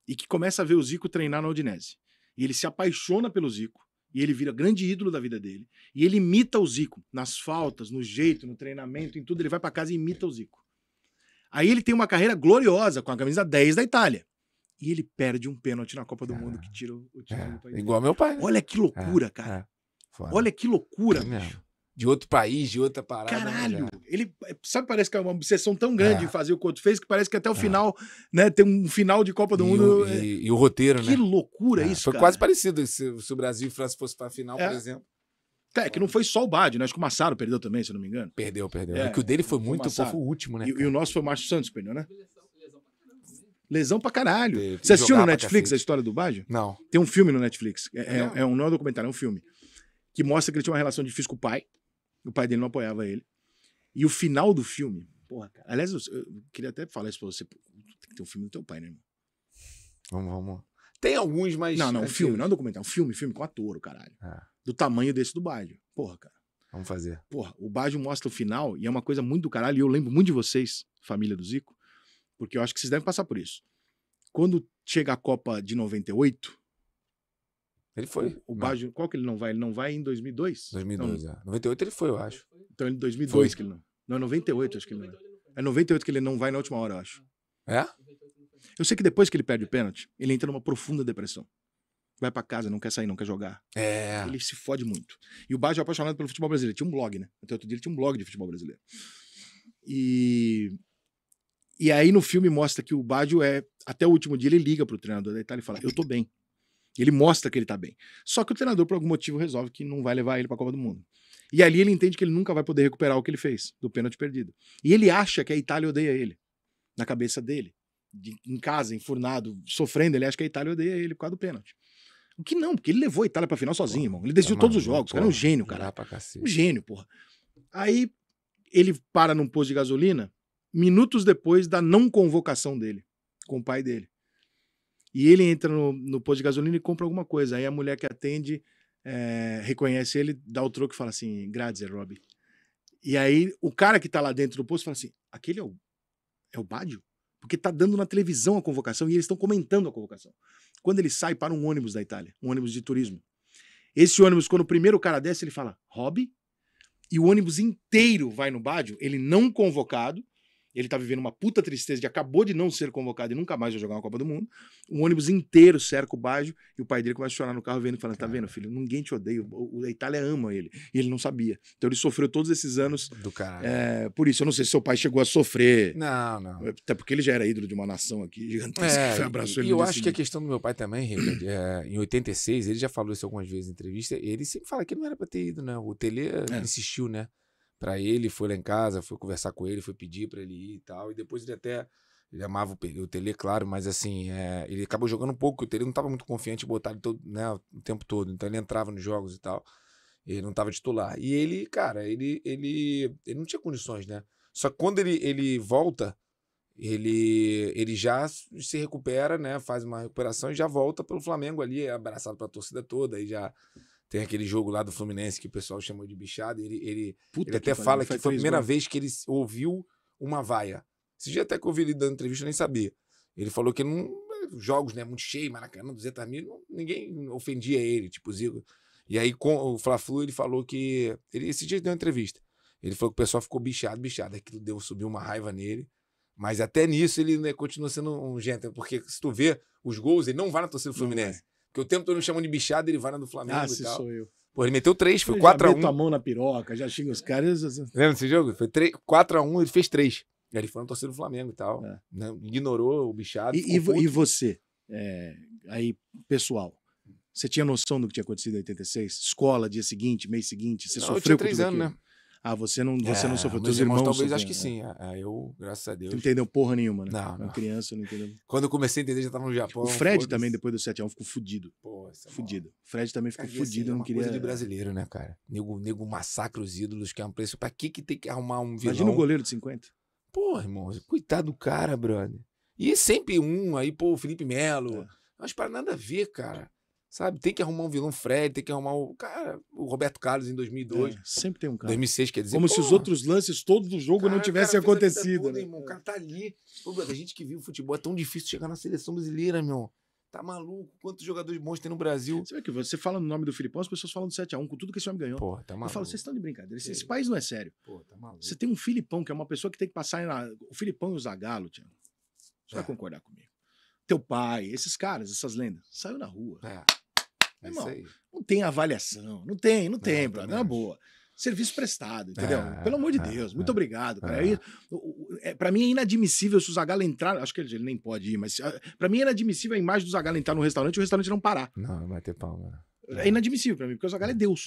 e que começa a ver o Zico treinar na Udinese. E ele se apaixona pelo Zico e ele vira grande ídolo da vida dele. E ele imita o Zico nas faltas, no jeito, no treinamento, em tudo. Ele vai para casa e imita o Zico. Aí ele tem uma carreira gloriosa com a camisa 10 da Itália. E ele perde um pênalti na Copa do Mundo que tira o, time é, título é, do país. Igual meu pai. Né? Olha que é, loucura, é, cara. Olha que loucura, é bicho. De outro país, de outra parada. Né, caralho! Ele, sabe, parece que é uma obsessão tão grande é. fazer o outro fez que parece que até o é. final, né? Tem um final de Copa do e Mundo. O, é, e, e, o roteiro, que né? Que loucura é. isso, Foi cara. quase parecido se, se, o Brasil e França fosse para a final, é. por exemplo. É, que não foi só o Bad, né? Acho que o Massaro perdeu também, se não me engano. Perdeu, perdeu. É, que o dele foi muito, foi, o último, né? E, e, o nosso foi o Márcio Santos, perdeu, né? Lesão pra caralho. Você assistiu no Netflix a história do Bad? Não. Tem um filme no Netflix. É, é, é um, não é um documentário, é um filme que mostra que ele tinha uma relação difícil com o pai. O pai dele não apoiava ele. E o final do filme. Porra, cara. Aliás, eu, eu queria até falar isso pra você. Tem que ter um filme do teu pai, né, irmão? Vamos, vamos. Tem alguns, mas. Não, não, um filme, não é um documentário. Um filme, filme com ator, caralho. É. Do tamanho desse do Baggio. Porra, cara. Vamos fazer. Porra, o Baggio mostra o final e é uma coisa muito do caralho. E eu lembro muito de vocês, família do Zico, porque eu acho que vocês devem passar por isso. Quando chega a Copa de 98, ele foi. O, né? Baggio, qual que ele não vai? Ele não vai em 2002? 2002, então, é. 98 ele foi, eu acho. Então em 2002 foi. que ele não. Não, é 98 acho que ele não. É 98 que ele não vai na última hora, eu acho. É? Eu sei que depois que ele perde o pênalti, ele entra numa profunda depressão. Vai para casa, não quer sair, não quer jogar. É. Ele se fode muito. E o Baggio é apaixonado pelo futebol brasileiro. tinha um blog, né? Até outro dia ele tinha um blog de futebol brasileiro. E e aí no filme mostra que o Baggio é, até o último dia ele liga pro treinador da Itália e fala: "Eu tô bem". Ele mostra que ele tá bem. Só que o treinador, por algum motivo, resolve que não vai levar ele para a Copa do Mundo. E ali ele entende que ele nunca vai poder recuperar o que ele fez, do pênalti perdido. E ele acha que a Itália odeia ele, na cabeça dele. De, em casa, enfurnado, sofrendo, ele acha que a Itália odeia ele por causa do pênalti. O que não, porque ele levou a Itália pra final sozinho, pô, irmão. Ele decidiu é todos os jogos. Porra, cara é um gênio, cara. Um gênio, porra. Aí ele para num posto de gasolina, minutos depois da não convocação dele, com o pai dele. E ele entra no, no posto de gasolina e compra alguma coisa. Aí a mulher que atende é, reconhece ele, dá o troco e fala assim: Grazie, é Rob. E aí o cara que tá lá dentro do posto fala assim: aquele é o, é o Bádio? Porque tá dando na televisão a convocação e eles estão comentando a convocação. Quando ele sai para um ônibus da Itália, um ônibus de turismo. Esse ônibus, quando o primeiro cara desce, ele fala: Rob? E o ônibus inteiro vai no Bádio, ele não convocado, ele tá vivendo uma puta tristeza de acabou de não ser convocado e nunca mais vai jogar uma Copa do Mundo. Um ônibus inteiro cerca o baixo e o pai dele começa a chorar no carro vendo, falando, tá é. vendo, filho, ninguém te odeia, o, a Itália ama ele. E ele não sabia. Então ele sofreu todos esses anos. Do caralho. É, por isso, eu não sei se seu pai chegou a sofrer. Não, não. Até porque ele já era ídolo de uma nação aqui gigantesca. É, abraçou e, ele. E eu acho que a questão do meu pai também, Richard, é, é, em 86, ele já falou isso algumas vezes em entrevista, ele sempre fala que não era pra ter ido, né? O Tele é. insistiu, né? para ele, foi lá em casa, foi conversar com ele, foi pedir para ele ir e tal. E depois ele até. Ele amava o, o Tele, claro, mas assim, é, ele acabou jogando um pouco, o Tele não estava muito confiante em botar ele todo, né, o tempo todo. Então ele entrava nos jogos e tal. Ele não estava titular. E ele, cara, ele, ele, ele não tinha condições, né? Só que quando ele, ele volta, ele, ele já se recupera, né? Faz uma recuperação e já volta pelo Flamengo ali, é abraçado para a torcida toda, e já tem aquele jogo lá do Fluminense que o pessoal chamou de bichado Ele, ele, Puta ele até que fala que foi a primeira gols. vez que ele ouviu uma vaia. Esse dia até que eu ouvi ele dando entrevista, eu nem sabia. Ele falou que não, jogos né, muito cheio, Maracanã, 200 mil, ninguém ofendia ele, tipo Zico. E aí com, o Fla-Flu, ele falou que... Ele, esse dia ele deu uma entrevista. Ele falou que o pessoal ficou bichado, bichado. Aquilo deu, subiu uma raiva nele. Mas até nisso ele né, continua sendo um gente porque se tu vê os gols, ele não vai na torcida do Fluminense que o tempo todo me chamou de bichado ele vai na do Flamengo ah, e tal. sou eu. Pô, ele meteu três, foi 4x1. meteu a mão na piroca, já xinga os caras. Assim. Lembra desse jogo? Foi 4x1, ele fez três. Aí ele foi no torcedor do Flamengo e tal. É. Né? Ignorou o bichado. E, e, e você, é, aí, pessoal, você tinha noção do que tinha acontecido em 86? Escola, dia seguinte, mês seguinte, você Não, sofreu eu tinha três anos, aquilo? né? Ah, você não, você é, não sofreu. Teus irmãos, irmãos talvez, sofreu, acho que né? sim. Ah, eu, graças a Deus. Não entendeu porra nenhuma, né? Não, não. Uma criança, não entendeu. Quando eu comecei a entender, já tava no Japão. O Fred também, depois dos 7 anos, ficou fudido. Pô, é fudido. O Fred também ficou assim, fudido. Assim, não é uma queria... coisa de brasileiro, né, cara? Nego, nego massacra os ídolos, que é um preço. Pra que, que tem que arrumar um vilão? Imagina o um goleiro de 50. Pô, irmão, coitado do cara, brother. E sempre um aí, pô, o Felipe Melo. É. Mas para nada a ver, cara. Sabe? Tem que arrumar um vilão Fred, tem que arrumar o. Cara, o Roberto Carlos em 2002. É, sempre tem um cara. 2006, quer dizer. Como se os outros lances todos do jogo cara, não tivessem acontecido. né? irmão, o é. cara tá ali. Pô, a gente que viu o futebol é tão difícil chegar na seleção brasileira, meu. Tá maluco? Quantos jogadores bons tem no Brasil? Você vê que você fala no nome do Filipão, as pessoas falam do 7x1 com tudo que esse homem ganhou. Porra, tá maluco. Eu falo, vocês estão de brincadeira. Esse, esse, país não é sério. Porra, tá maluco. Você tem um Filipão, que é uma pessoa que tem que passar. Na... O Filipão e o Zagalo, Tiago. Você é. vai concordar comigo. Teu pai, esses caras, essas lendas, saiu na rua. É é Irmão, não tem avaliação, não tem, não tem, não, brother, não é boa. Serviço prestado, entendeu? É, Pelo amor de é, Deus, é, muito obrigado. Para mim é inadmissível se o Zagallo entrar, acho que ele, nem pode ir, mas ah, para mim é inadmissível a imagem do Zagallo entrar no restaurante e o restaurante não parar. Não, vai ter palma. É inadmissível para mim, porque o Zagallo é Deus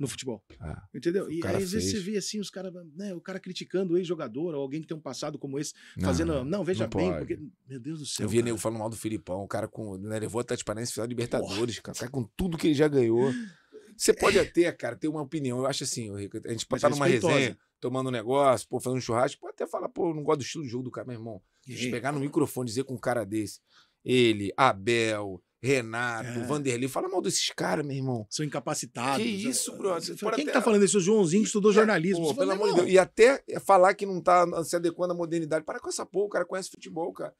no futebol. É. entendeu? E aí, às vezes você vê assim os caras, né, o cara criticando o ex-jogador ou alguém que tem um passado como esse, não, fazendo, não, veja não bem, porque, meu Deus do céu. Eu vi nego falando mal do Filipão, o cara com, né, levou a Tatiparense final de Libertadores, cara, cara, com tudo que ele já ganhou. Você pode é. até, cara, ter uma opinião. Eu acho assim, Rico, a gente pode estar é numa resenha, tomando um negócio, pô, fazendo um churrasco, pode até falar, pô, não gosto do estilo de jogo do cara, meu irmão. A gente pegar no microfone dizer com um cara desse, ele, Abel, Renato, é. Vanderlei. Fala mal desses caras, meu irmão. São incapacitados. Que né? isso, brother. Quem até... que tá falando isso? O Joãozinho que estudou é, jornalismo. pô, pelo amor de Deus. E até falar que não tá se adequando à modernidade. Para com essa porra, o cara conhece futebol, cara.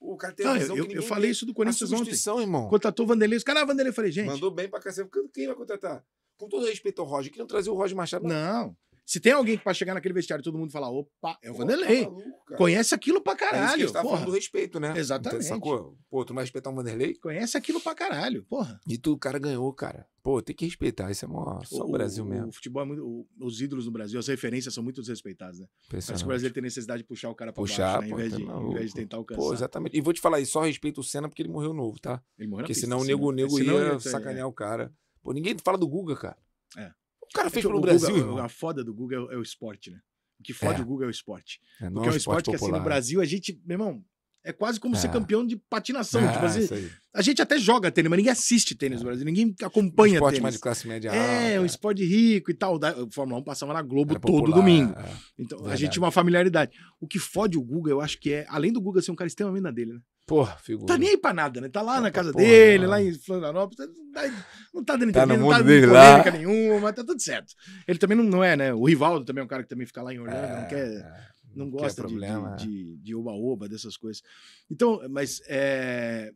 O cara tem não, ah, eu, eu falei isso do Corinthians ontem. irmão. Contratou o Vanderlei. Os caras, ah, Vanderlei, falei, gente. Mandou bem pra cacete. Quem vai contratar? Com todo respeito ao Roger, queriam trazer o Roger Machado. Não. Se tem alguém que pra chegar naquele vestiário e todo mundo falar, opa, é o Vanderlei. Tá Conhece aquilo pra caralho. É isso que a gente tá falando do respeito, né? Então, exatamente. Então, sacou? Pô, tu não vai respeitar o Vanderlei? Conhece aquilo pra caralho, porra. E tu, o cara ganhou, cara. Pô, tem que respeitar. Isso é mó... só o, o Brasil mesmo. O futebol é muito. O, os ídolos no Brasil, as referências são muito desrespeitadas, né? Parece que o Brasil tem necessidade de puxar o cara pra puxar, baixo, né? em, vez tá de, em vez de tentar alcançar. Pô, exatamente. E vou te falar, aí, só respeito o Senna porque ele morreu novo, tá? Ele morreu Porque senão o nego, nego senão, ia é. sacanear é. o cara. Pô, ninguém fala do Guga, cara. É cara fez tipo, é pelo Brasil, A foda do Google é o é esporte, né? O que fode é. o Google é o esporte. É, Porque é um é esporte, esporte que, assim, no Brasil, a gente, meu irmão, é quase como é. ser campeão de patinação. Tipo é, tipo assim, a gente até joga tênis, mas ninguém assiste tênis no é. Brasil, ninguém acompanha esporte tênis. mais de classe média É, alta. um é. esporte rico e tal. Da, a Fórmula 1 passava na Globo Era todo popular, domingo. É. Então Verdade. a gente tinha uma familiaridade. O que fode o Guga, eu acho que é, além do Guga ser um cara extremamente na dele, né? Porra, figura. Tá nem aí pra nada, né? Tá lá é na tá casa porra, dele, não. lá em Florianópolis. Não tá, não tá dando tá no não tá dele lá. nenhuma, tá tudo certo. Ele também não, não é, né? O Rivaldo também é um cara que também fica lá em Orlando, é, não quer. É não gosta de, problema, é. de, de oba-oba, dessas coisas. Então, mas é,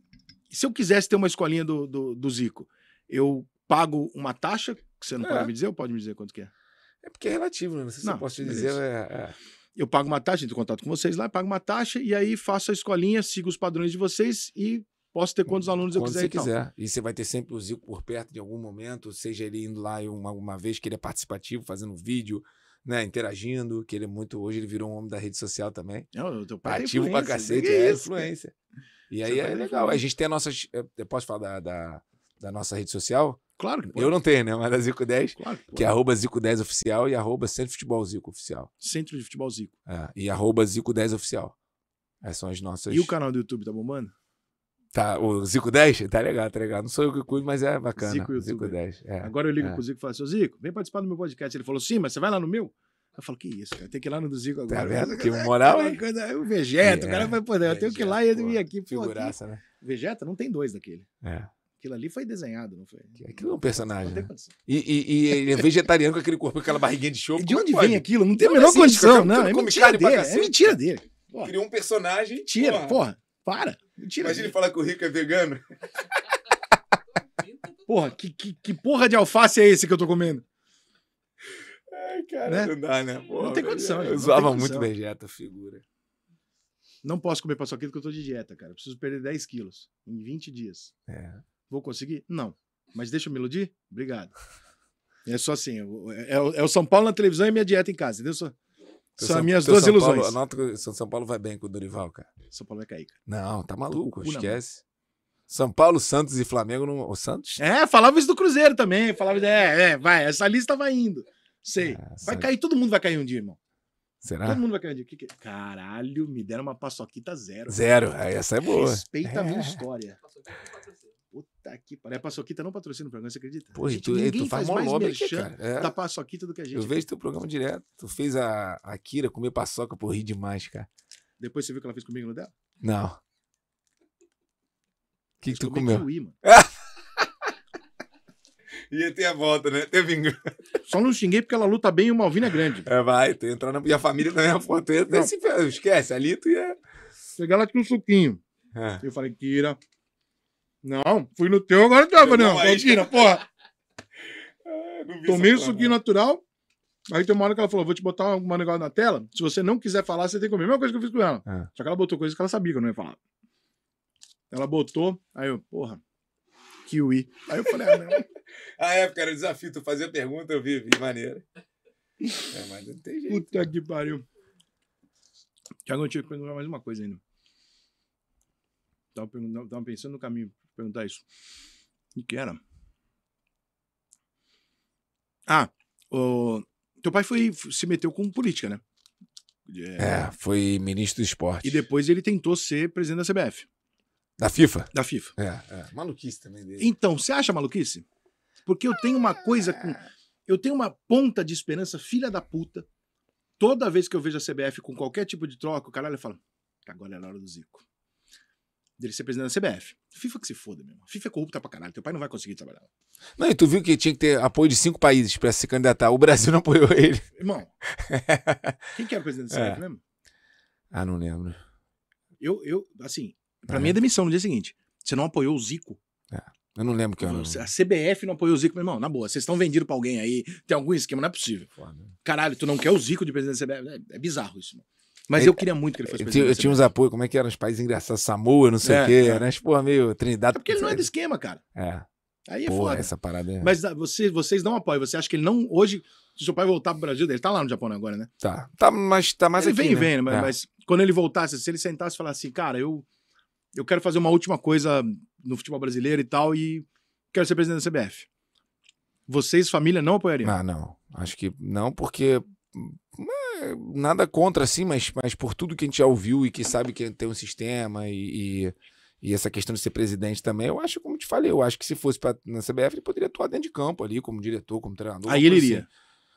se eu quisesse ter uma escolinha do, do, do Zico, eu pago uma taxa, que você não pode é. me dizer, ou pode me dizer quanto que é? É porque é relativo, né? não sei se não, eu posso te é dizer. É, eu pago uma taxa, entro em contato com vocês lá, pago uma taxa e aí faço a escolinha, sigo os padrões de vocês e posso ter quantos alunos Quando eu quiser. Você e quiser. E você vai ter sempre o Zico por perto de algum momento, seja ele indo lá uma, uma vez que ele é participativo, fazendo vídeo, né, interagindo, que ele é muito. Hoje ele virou um homem da rede social também. Não, teu pai Ativo pra cacete, é, influência. E aí tá é legal. A gente tem a nossa. Eh, eu posso falar da, da, da nossa rede social? Claro que pode. Eu não tenho, né? Mas da Zico 10, claro que, que, é arroba Zico 10 oficial e arroba Centro Futebol Zico oficial. Centro de Futebol Zico. É, e arroba Zico 10 oficial. Essas é, são as nossas. E o canal do YouTube tá bombando? Tá, o Zico 10? Tá legal, tá legal. Não sou eu que cuido, mas é bacana. Zico, Zico 10. É, Agora eu ligo é. pro Zico e falo assim, Zico, vem participar do meu podcast. Ele falou, sim, mas você vai lá no meu? Eu falo, que isso, cara, tem que ir lá no do Zico tá agora. Tá vendo? Que moral, é hein? É o Vegeta, é, o cara vai poder, eu tenho que ir lá e ele vir aqui. Pô, figuraça, aqui. né? Vegeta não tem dois daquele. É. Aquilo ali foi desenhado, não foi? Aquilo é um personagem. Né? E, e, e, ele é vegetariano com aquele corpo, com aquela barriguinha de show De onde pode? vem aquilo? Não tem a menor assim, condição, não. É mentira dele. É mentira dele. Criou um personagem. Mentira, porra. porra para. Mentira. Imagina ele falar que o rico é vegano. porra, que, que, que porra de alface é esse que eu tô comendo? Ai, cara, né? não dá, né? Porra, não tem condição. Eu não muito da dieta, figura. Não posso comer paçoquita porque eu tô de dieta, cara. Eu preciso perder 10 quilos em 20 dias. É. Vou conseguir? Não. Mas deixa eu me iludir? Obrigado. É só assim, é, é, é o São Paulo na televisão e minha dieta em casa, entendeu? São São, minhas duas São ilusões. Paulo, anota São Paulo vai bem com o Dorival, cara. São Paulo vai cair. Cara. Não, tá maluco, esquece. São Paulo, Santos e Flamengo não. O Santos? É, falava isso do Cruzeiro também. Falava, é, é, vai, essa lista vai indo. Sei. Ah, vai sabe. cair, todo mundo vai cair um dia, irmão. Será? Todo mundo vai cair um dia. Que que... É? Caralho, me deram uma paçoquita zero. Zero, cara. essa é boa. Respeita é. a minha é. história. Puta que pariu. A é Paçoquita não patrocina o programa, você acredita? Pô, tu, ninguém tu faz, faz mais merchan aqui, é. da Paçoquita do que a gente. Eu vejo teu programa direto. Tu fez a, a Kira comer paçoca, por rir demais, cara. Depois você viu o que ela fez comigo no dela? Não. O que, que, tu comeu? Kiwi, mano. Ia ter a volta, né? Ter vingança. Só não xinguei porque ela luta bem e uma alvina é grande. É, vai, tu entrar na. E a família também é forte. Esquece, ali tu ia. Chegar lá com um suquinho. É. Eu falei, Kira, não, fui no teu, agora tava, ah, não. Imagina, porra. Tomei o suquinho natural. Aí tem uma hora que ela falou: vou te botar um negócio na tela. Se você não quiser falar, você tem que comer. A mesma coisa que eu fiz com ela. É. Só que ela botou coisa que ela sabia que eu não ia falar. Ela botou, aí eu, porra, kiwi. Aí eu falei, ah, não. A época era o desafio, tu fazia pergunta, eu vi, vi maneira. É, mas não tem jeito. Puta que pariu. Tiago, eu tinha que perguntar mais uma coisa ainda. Tava, tava pensando no caminho perguntar isso. O que era? Ah, o... teu pai foi, se meteu com política, né? É... é, foi ministro do esporte. E depois ele tentou ser presidente da CBF. Da FIFA? Da FIFA. É, é. Maluquice também dele. Então, você acha maluquice? Porque eu tenho uma coisa com. Eu tenho uma ponta de esperança, filha da puta. Toda vez que eu vejo a CBF com qualquer tipo de troca, o caralho fala: agora é a hora do Zico dele ser presidente da CBF. FIFA que se foda, meu irmão. FIFA é corrupta pra caralho. Teu pai não vai conseguir trabalhar. Não, e tu viu que tinha que ter apoio de cinco países pra se candidatar. O Brasil não apoiou ele. Irmão, quem que era o presidente da CBF é. mesmo? Ah, não lembro. Eu, eu assim, pra é. mim é demissão no dia seguinte. Você não apoiou o Zico. É. Eu não lembro que não. A CBF não apoiou o Zico, meu irmão. Na boa, vocês estão vendidos pra alguém aí. Tem algum esquema, não é possível. Caralho, tu não quer o Zico de presidente da CBF? É, é bizarro isso, mano. Mas eu tá queria muito que ele fosse presidente. Eu tinha uns apoios, como é que eram os países engraçados? Samoa, não sei o é, quê. É. Era, porra, meio Trindade. É porque ele não é do esquema, cara. É. Aí é Pô, foda. essa parada é. Mas ah, vocês, vocês não apoiam. Você acha que ele não... Hoje, se seu pai voltar pro Brasil, ele tá lá no Japão agora, né? Tá. tá mas tá mais ele aqui, vem né? vem, né? mas, é. mas, quando ele voltasse, se ele sentasse e falasse assim, cara, eu, eu quero fazer uma última coisa no futebol brasileiro e tal e quero ser presidente da CBF. Vocês, família, não apoiariam? Ah, não. Acho que não, porque nada contra, assim, mas, mas por tudo que a gente já ouviu e que sabe que tem um sistema e, e, e essa questão de ser presidente também, eu acho, como te falei, eu acho que se fosse pra, na CBF, ele poderia atuar dentro de campo ali, como diretor, como treinador. Aí ele iria.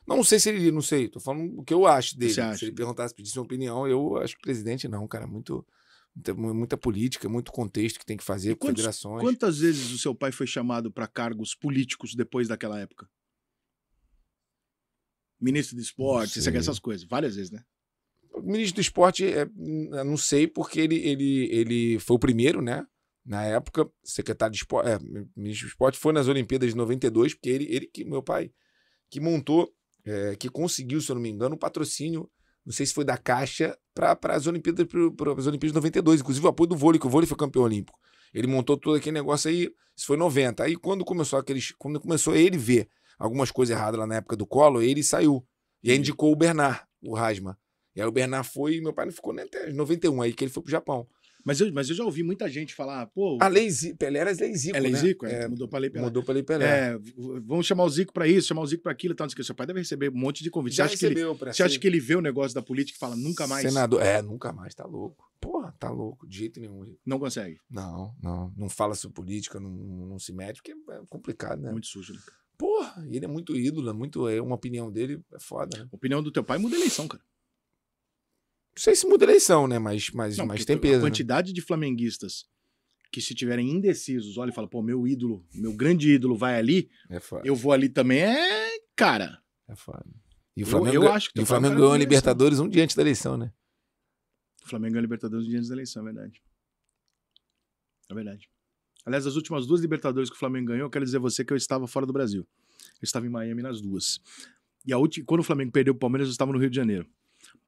Não, assim. não sei se ele iria, não sei. Tô falando o que eu acho dele. Se ele perguntasse, pedisse uma opinião, eu acho que presidente não, cara, muito. Muita, muita política, muito contexto que tem que fazer, quantos, federações. Quantas vezes o seu pai foi chamado para cargos políticos depois daquela época? ministro do esporte, você essas coisas, várias vezes, né? O ministro do esporte, é, não sei, porque ele, ele, ele foi o primeiro, né? Na época, secretário de esporte, é, ministro do esporte, foi nas Olimpíadas de 92, porque ele, ele que, meu pai, que montou, é, que conseguiu, se eu não me engano, o um patrocínio, não sei se foi da Caixa, para as Olimpíadas, para as Olimpíadas de 92, inclusive o apoio do vôlei, que o vôlei foi campeão olímpico. Ele montou todo aquele negócio aí, isso foi 90. Aí quando começou aqueles, quando começou ele ver algumas coisas erradas lá na época do colo, ele saiu. E aí uhum. indicou o Bernard, o Rasma. E aí o Bernard foi e meu pai não ficou nem até 91, aí que ele foi pro Japão. Mas eu, mas eu já ouvi muita gente falar, pô. A ah, Lei Zico, Pelé era Lei Zico. É Lei né? Zico, é, é, mudou pra Lei Pelé. Mudou pra Lei Pelé. É, vamos chamar o Zico pra isso, chamar o Zico pra aquilo e tal. Seu pai deve receber um monte de convite. Já você acha, recebeu, que ele, você acha que ele vê o negócio da política e fala, nunca mais? Senador, é, nunca mais, tá louco. Porra, tá louco, de jeito nenhum. Não consegue? Não, não. Não fala sobre política, não, não se mete, porque é complicado, né? Muito sujo, né? Porra, ele é muito ídolo, é muito. É uma opinião dele, é foda, né? A opinião do teu pai muda a eleição, cara. Não sei se muda a eleição, né? Mas, mas, Não, mas tem peso. A né? quantidade né? de flamenguistas que se tiverem indecisos, olha e fala, pô, meu ídolo, meu grande ídolo vai ali, é eu vou ali também, é cara. É foda. E o Flamengo, eu, eu acho que o é Flamengo ganhou a Libertadores um dia antes da eleição, né? O Flamengo ganhou a Libertadores um dia antes da eleição, é verdade. É verdade. Aliás, as últimas duas Libertadores que o Flamengo ganhou, eu quero dizer a você que eu estava fora do Brasil. Eu estava em Miami nas duas. E a última, quando o Flamengo perdeu o Palmeiras, eu estava no Rio de Janeiro.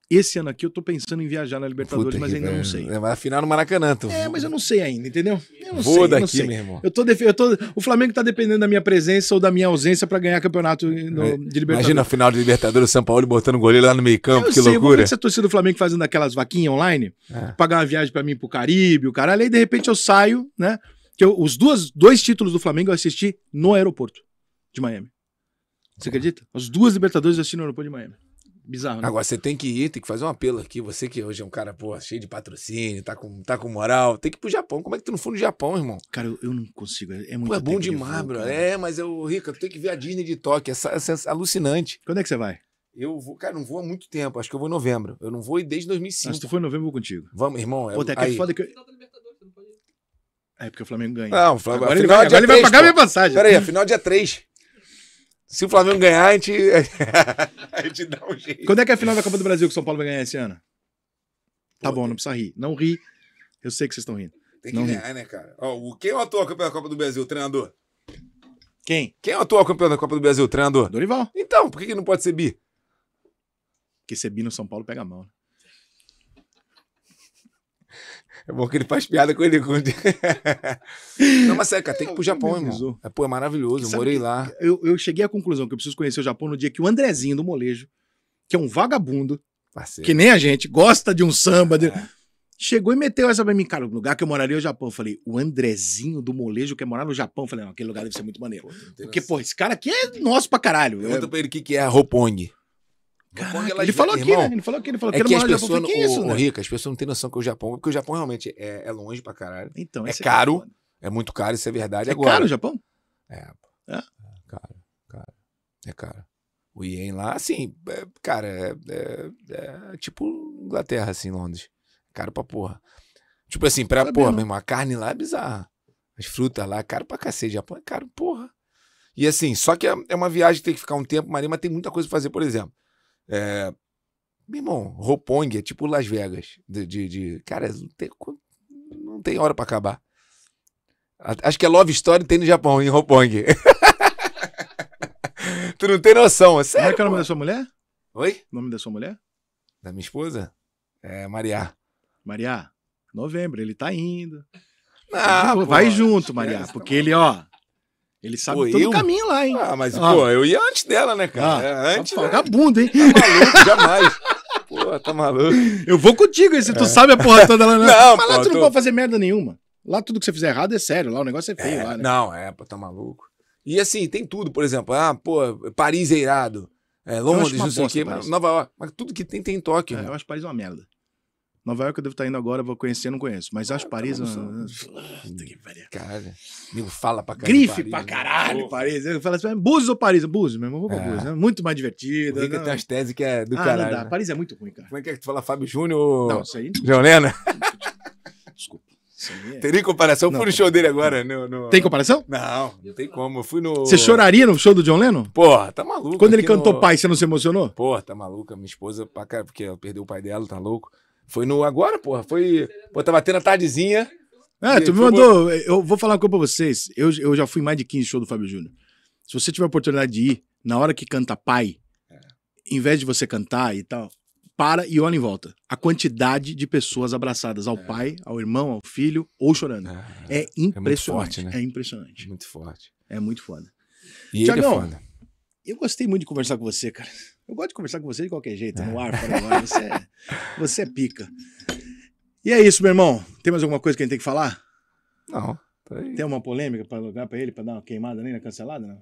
Esse ano aqui eu tô pensando em viajar na Libertadores, Puta mas ainda velho. não sei. É, vai afinar no Maracanã, tu. É, mas eu não sei ainda, entendeu? Eu não Vou sei, daqui, não sei. meu irmão. Eu tô, eu tô, o Flamengo tá dependendo da minha presença ou da minha ausência para ganhar campeonato é, no, de Libertadores. Imagina a final de Libertadores, São Paulo botando o goleiro lá no meio-campo, que sei, loucura. Eu sei ver torcida do Flamengo fazendo aquelas vaquinhas online, é. pagar uma viagem para mim pro Caribe, o caralho, aí de repente eu saio, né? que eu, os duas, dois títulos do Flamengo eu assisti no aeroporto de Miami. Você acredita? As duas Libertadores eu assisti no aeroporto de Miami. Bizarro, né? Agora você tem que ir, tem que fazer um apelo aqui. Você que hoje é um cara, pô, cheio de patrocínio, tá com, tá com moral, tem que ir pro Japão. Como é que tu não foi no Japão, irmão? Cara, eu, eu não consigo. É, é muito Pô, é bom demais, bro. É, mas eu, Rica, tu tem que ver a Disney de Tóquio. É, é, alucinante. Quando é que você vai? Eu vou, cara, não vou há muito tempo. Acho que eu vou em novembro. Eu não vou desde 2005. Mas tu foi em novembro, eu vou contigo. Vamos, irmão. É pô, é, aí. que é foda que. Eu... É porque o Flamengo ganha. Não, o Flamengo agora, ele vai, agora 3, ele vai pagar pô. minha passagem. Peraí, final dia 3. É Se o Flamengo ganhar, a gente, a gente dá um jeito. Quando é que é a final da Copa do Brasil que o São Paulo vai ganhar esse ano? Tá pô, tá bom, não precisa rir. Não ri. Eu sei que vocês estão rindo. Tem que ganhar, ri. né, cara? Ó, o, quem é o atual campeão da Copa do Brasil, treinador? Quem? Quem é o atual campeão da Copa do Brasil, treinador? Dorival. Então, por que, que não pode ser bi? Porque ser bi no São Paulo pega mal. Né? É bom que ele faz piada com ele. Com... não, mas é, cara, tem que ir pro é, Japão, é irmão. É, pô, é maravilhoso, eu morei lá. Eu, eu cheguei à conclusão que eu preciso conhecer o Japão no dia que o Andrezinho do Molejo, que é um vagabundo, Parceiro. que nem a gente, gosta de um samba, de... É. chegou e meteu essa pra mim, cara, o lugar que eu moraria é o Japão. Eu falei, o Andrezinho do Molejo quer morar no Japão. Eu falei, não, aquele lugar deve ser muito maneiro. Pô, Porque, pô, esse cara aqui é nosso pra caralho. Eu pergunto pra ele o que, é a Roppongi. Caraca, ele, falou aqui, né? irmão, né? ele falou aqui, ele falou aqui, é que, era as pessoas, Japão, que é isso, o, né? Rica, as pessoas não têm noção que o Japão, porque o Japão realmente é, é longe pra caralho. Então, é, é caro, né? é, muito caro, isso é verdade. É agora. caro o Japão? É, é. é caro, caro, é caro. O Ien lá, assim, cara, é, tipo Inglaterra, assim, Londres. Caro pra porra. Tipo assim, pra, porra, mesmo, a carne lá é bizarra. As frutas lá, caro pra cacete. Japão é caro, porra. E assim, só que é, uma viagem que tem que ficar um tempo, Maria, mas tem muita coisa pra fazer, por exemplo. É, meu irmão, Ropong é tipo Las Vegas. De, de, de, cara, não tem, não tem hora para acabar. Acho que é Love Story tem no Japão, em Ropong. tu não tem noção, é sério. Como é que é o nome da sua mulher? Oi? O nome da sua mulher? Da minha esposa? É Mariá. Mariá, novembro, ele tá indo. Não. Ah, vai pô, junto, Maria, porque tá ele, ó, ele sabe pô, todo eu? o caminho lá, hein? Ah, mas, ah. pô, eu ia antes dela, né, cara? Ah, é, tá antes. Tá vagabundo, hein? Tá maluco, jamais. pô, tá maluco. Eu vou contigo, se é. tu sabe a porra toda lá. Não, né? não mas pô, lá tu tô... não pode fazer merda nenhuma. Lá tudo que você fizer errado é sério, lá o negócio é, é feio. É, lá, né? Não, é, pô, tá maluco. E assim, tem tudo, por exemplo, ah, pô, Paris é irado. É, Londres, não sei o quê, Nova York. Mas tudo que tem, tem em Tóquio. É, né? eu acho Paris uma merda. Nova York eu devo estar indo agora, vou conhecer, não conheço. Mas acho ah, tá Paris. Não... Não... Hum, cara, amigo fala pra caralho. Grife Paris, pra né? caralho, né? Paris. Eu falo assim, Búzios ou Paris? Búzios, meu irmão, vou pra é. Búzios. Né? Muito mais divertido. Rica tem umas teses que é do ah, caralho. Né? Paris é muito ruim, cara. Como é que é que tu fala Fábio Júnior? Não, isso aí. Leonena? Desculpa. É... Teria comparação? Não, fui no tá show dele agora. No, no... Tem comparação? Não, não tem como. Eu fui no. Você choraria no show do John Lennon? Porra, tá maluco. Quando ele cantou no... Pai, você não se emocionou? Porra, tá maluco. Minha esposa, pra cara, porque ela perdeu o pai dela, tá louco. Foi no agora, porra. Foi. Pô, tava tendo a tardezinha. É, tu me mandou. Eu vou falar uma coisa pra vocês. Eu, eu já fui mais de 15 shows do Fábio Júnior. Se você tiver a oportunidade de ir, na hora que canta pai, é. em vez de você cantar e tal, para e olha em volta. A quantidade de pessoas abraçadas ao é. pai, ao irmão, ao filho ou chorando. É, é impressionante. É, muito forte, né? é impressionante. Muito forte. É muito foda. E é Tiagão, é foda. Eu gostei muito de conversar com você, cara. Eu gosto de conversar com você de qualquer jeito, no é. ar, fora do ar. Você é, você é pica. E é isso, meu irmão. Tem mais alguma coisa que a gente tem que falar? Não. Tá tem uma polêmica para alugar para ele, para dar uma queimada na cancelada? Não?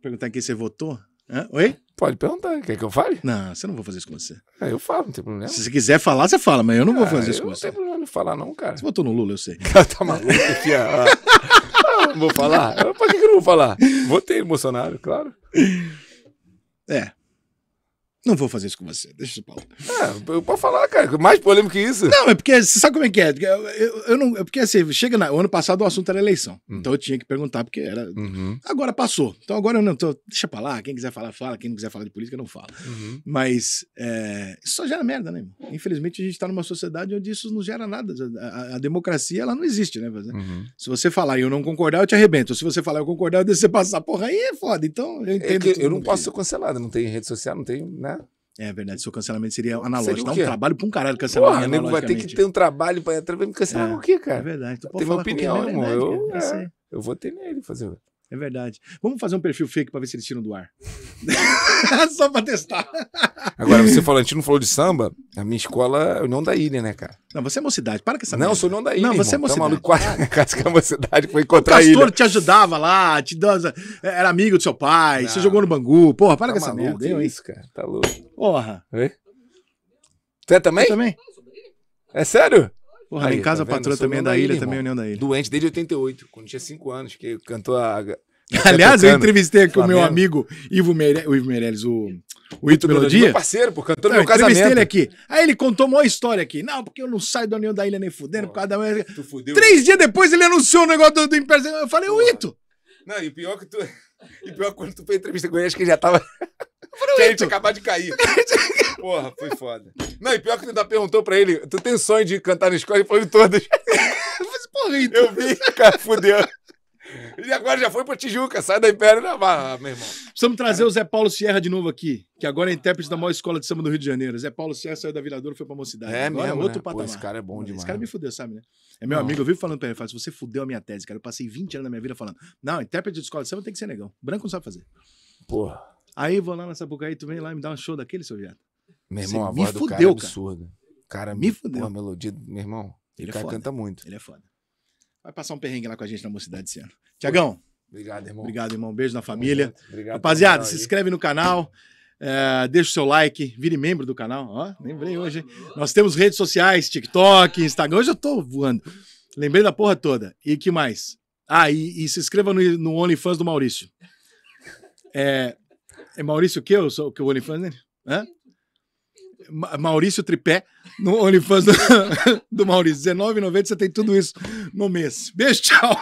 Perguntar quem você votou? Hã? Oi? Pode perguntar. Quer que eu fale? Não, você não vou fazer isso com você. É, eu falo, não tem problema. Se você quiser falar, você fala, mas eu não ah, vou é, fazer isso com você. Não tem problema falar, não, cara. Você votou no Lula, eu sei. tá maluco aqui, ó. não vou falar? Pra que vou falar. Votei no Bolsonaro, claro. É. Não vou fazer isso com você, deixa isso pra lá. É, pode falar, cara, é mais polêmico que isso. Não, é porque, você sabe como é que é? Eu, eu, eu não, é porque assim, chega na, o ano passado o assunto era eleição, hum. então eu tinha que perguntar, porque era. Uhum. Agora passou, então agora eu não tô, deixa pra lá, quem quiser falar, fala, quem não quiser falar de política, não fala. Uhum. Mas é, isso só gera merda, né? Irmão? Infelizmente a gente tá numa sociedade onde isso não gera nada. A, a, a democracia, ela não existe, né? Uhum. Se você falar e eu não concordar, eu te arrebento. Se você falar e eu concordar, eu deixo você passar, porra, aí é foda. Então eu é entendo. É eu não posso ser cancelado, não tem rede social, não tem né? É verdade, seu cancelamento seria analógico. Seria Dá um trabalho pra um caralho cancelar Porra, nego vai ter que ter um trabalho pra entrar pra me cancelar é, o quê, é cara? Então, é é verdade. Tu tem minha opinião, amor. eu, é, é eu vou ter nele fazer. É verdade. Vamos fazer um perfil fake para ver se eles tiram do ar. Só para testar. Agora, você falou, a gente não falou de samba. A minha escola é não da Ilha, né, cara? Não, você é mocidade. Para com essa Não, merda. sou não da Ilha. Não, irmão. você é tá mocidade. Tá maluco, quase, que é mocidade foi encontrar ele. O pastor te ajudava lá, te era amigo do seu pai, não. você jogou no Bangu. Porra, para tá com essa Não, merda. Que isso, cara. Tá louco. Porra. Oi? Você também? Eu também. É sério? Porra, em casa tá a patroa também é da, ilha, também é União da Ilha. Doente desde 88, quando tinha 5 anos, que cantou a. Aliás, eu entrevistei aqui o meu amigo Ivo Meirelles, o Ivo Meirelles, o, o Ito Melodia. Meu parceiro, porque cantou não, meu casamento. Eu entrevistei ele aqui. Aí ele contou uma história aqui. Não, porque eu não saio da União da Ilha nem fudendo, por causa da... Tu fudeu. Três dias depois ele anunciou o negócio do, do Eu falei, Porra. o Ito... Não, e pior é que tu... E pior é quando tu foi entrevista com ele, acho que ele já tava... A Gente, acabar de cair. Porra, foi foda. Não, e pior que tu ainda perguntou pra ele: tu tem sonho de cantar na escola? Ele falou todas. Assim, Porra, então. Eu vi, cara, fudeu. E agora já foi pra Tijuca, sai da Império na né? Barra, meu irmão. Precisamos trazer o Zé Paulo Sierra de novo aqui, que agora é intérprete da maior escola de samba do Rio de Janeiro. Zé Paulo Sierra saiu da Viradouro e foi pra Mocidade. É agora é mesmo, é outro né? patamar. Pô, esse cara é bom demais. Esse cara me fudeu, sabe, né? É meu não. amigo, eu vivo falando pra ele, você fudeu a minha tese, cara. Eu passei 20 anos da minha vida falando, não, intérprete de escola de samba tem que ser negão. Branco não sabe fazer. Porra. Aí vou lá na Sapucaí, tu vem lá e me dá um show daquele, seu viado. Meu irmão, Você a voz do é fudeu, cara é absurda. Cara, me, me fudeu. Pô, a melodia, meu irmão, ele o é cara é canta muito. Ele é foda. Vai passar um perrengue lá com a gente na mocidade esse ano. Tiagão. Obrigado, irmão. Obrigado, irmão. Beijo na família. Obrigado, Rapaziada, se inscreve no canal. É, deixa o seu like, vire membro do canal. Ó, lembrei hoje. Hein? Nós temos redes sociais, TikTok, Instagram. Hoje eu tô voando. Lembrei da porra toda. E que mais? Ah, e, e se inscreva no, no OnlyFans do Maurício. É, é Maurício o eu sou que o OnlyFans dele? Hã? Maurício Tripé no OnlyFans do, do Maurício. R$19,90 você tem tudo isso no mês. Beijo, tchau.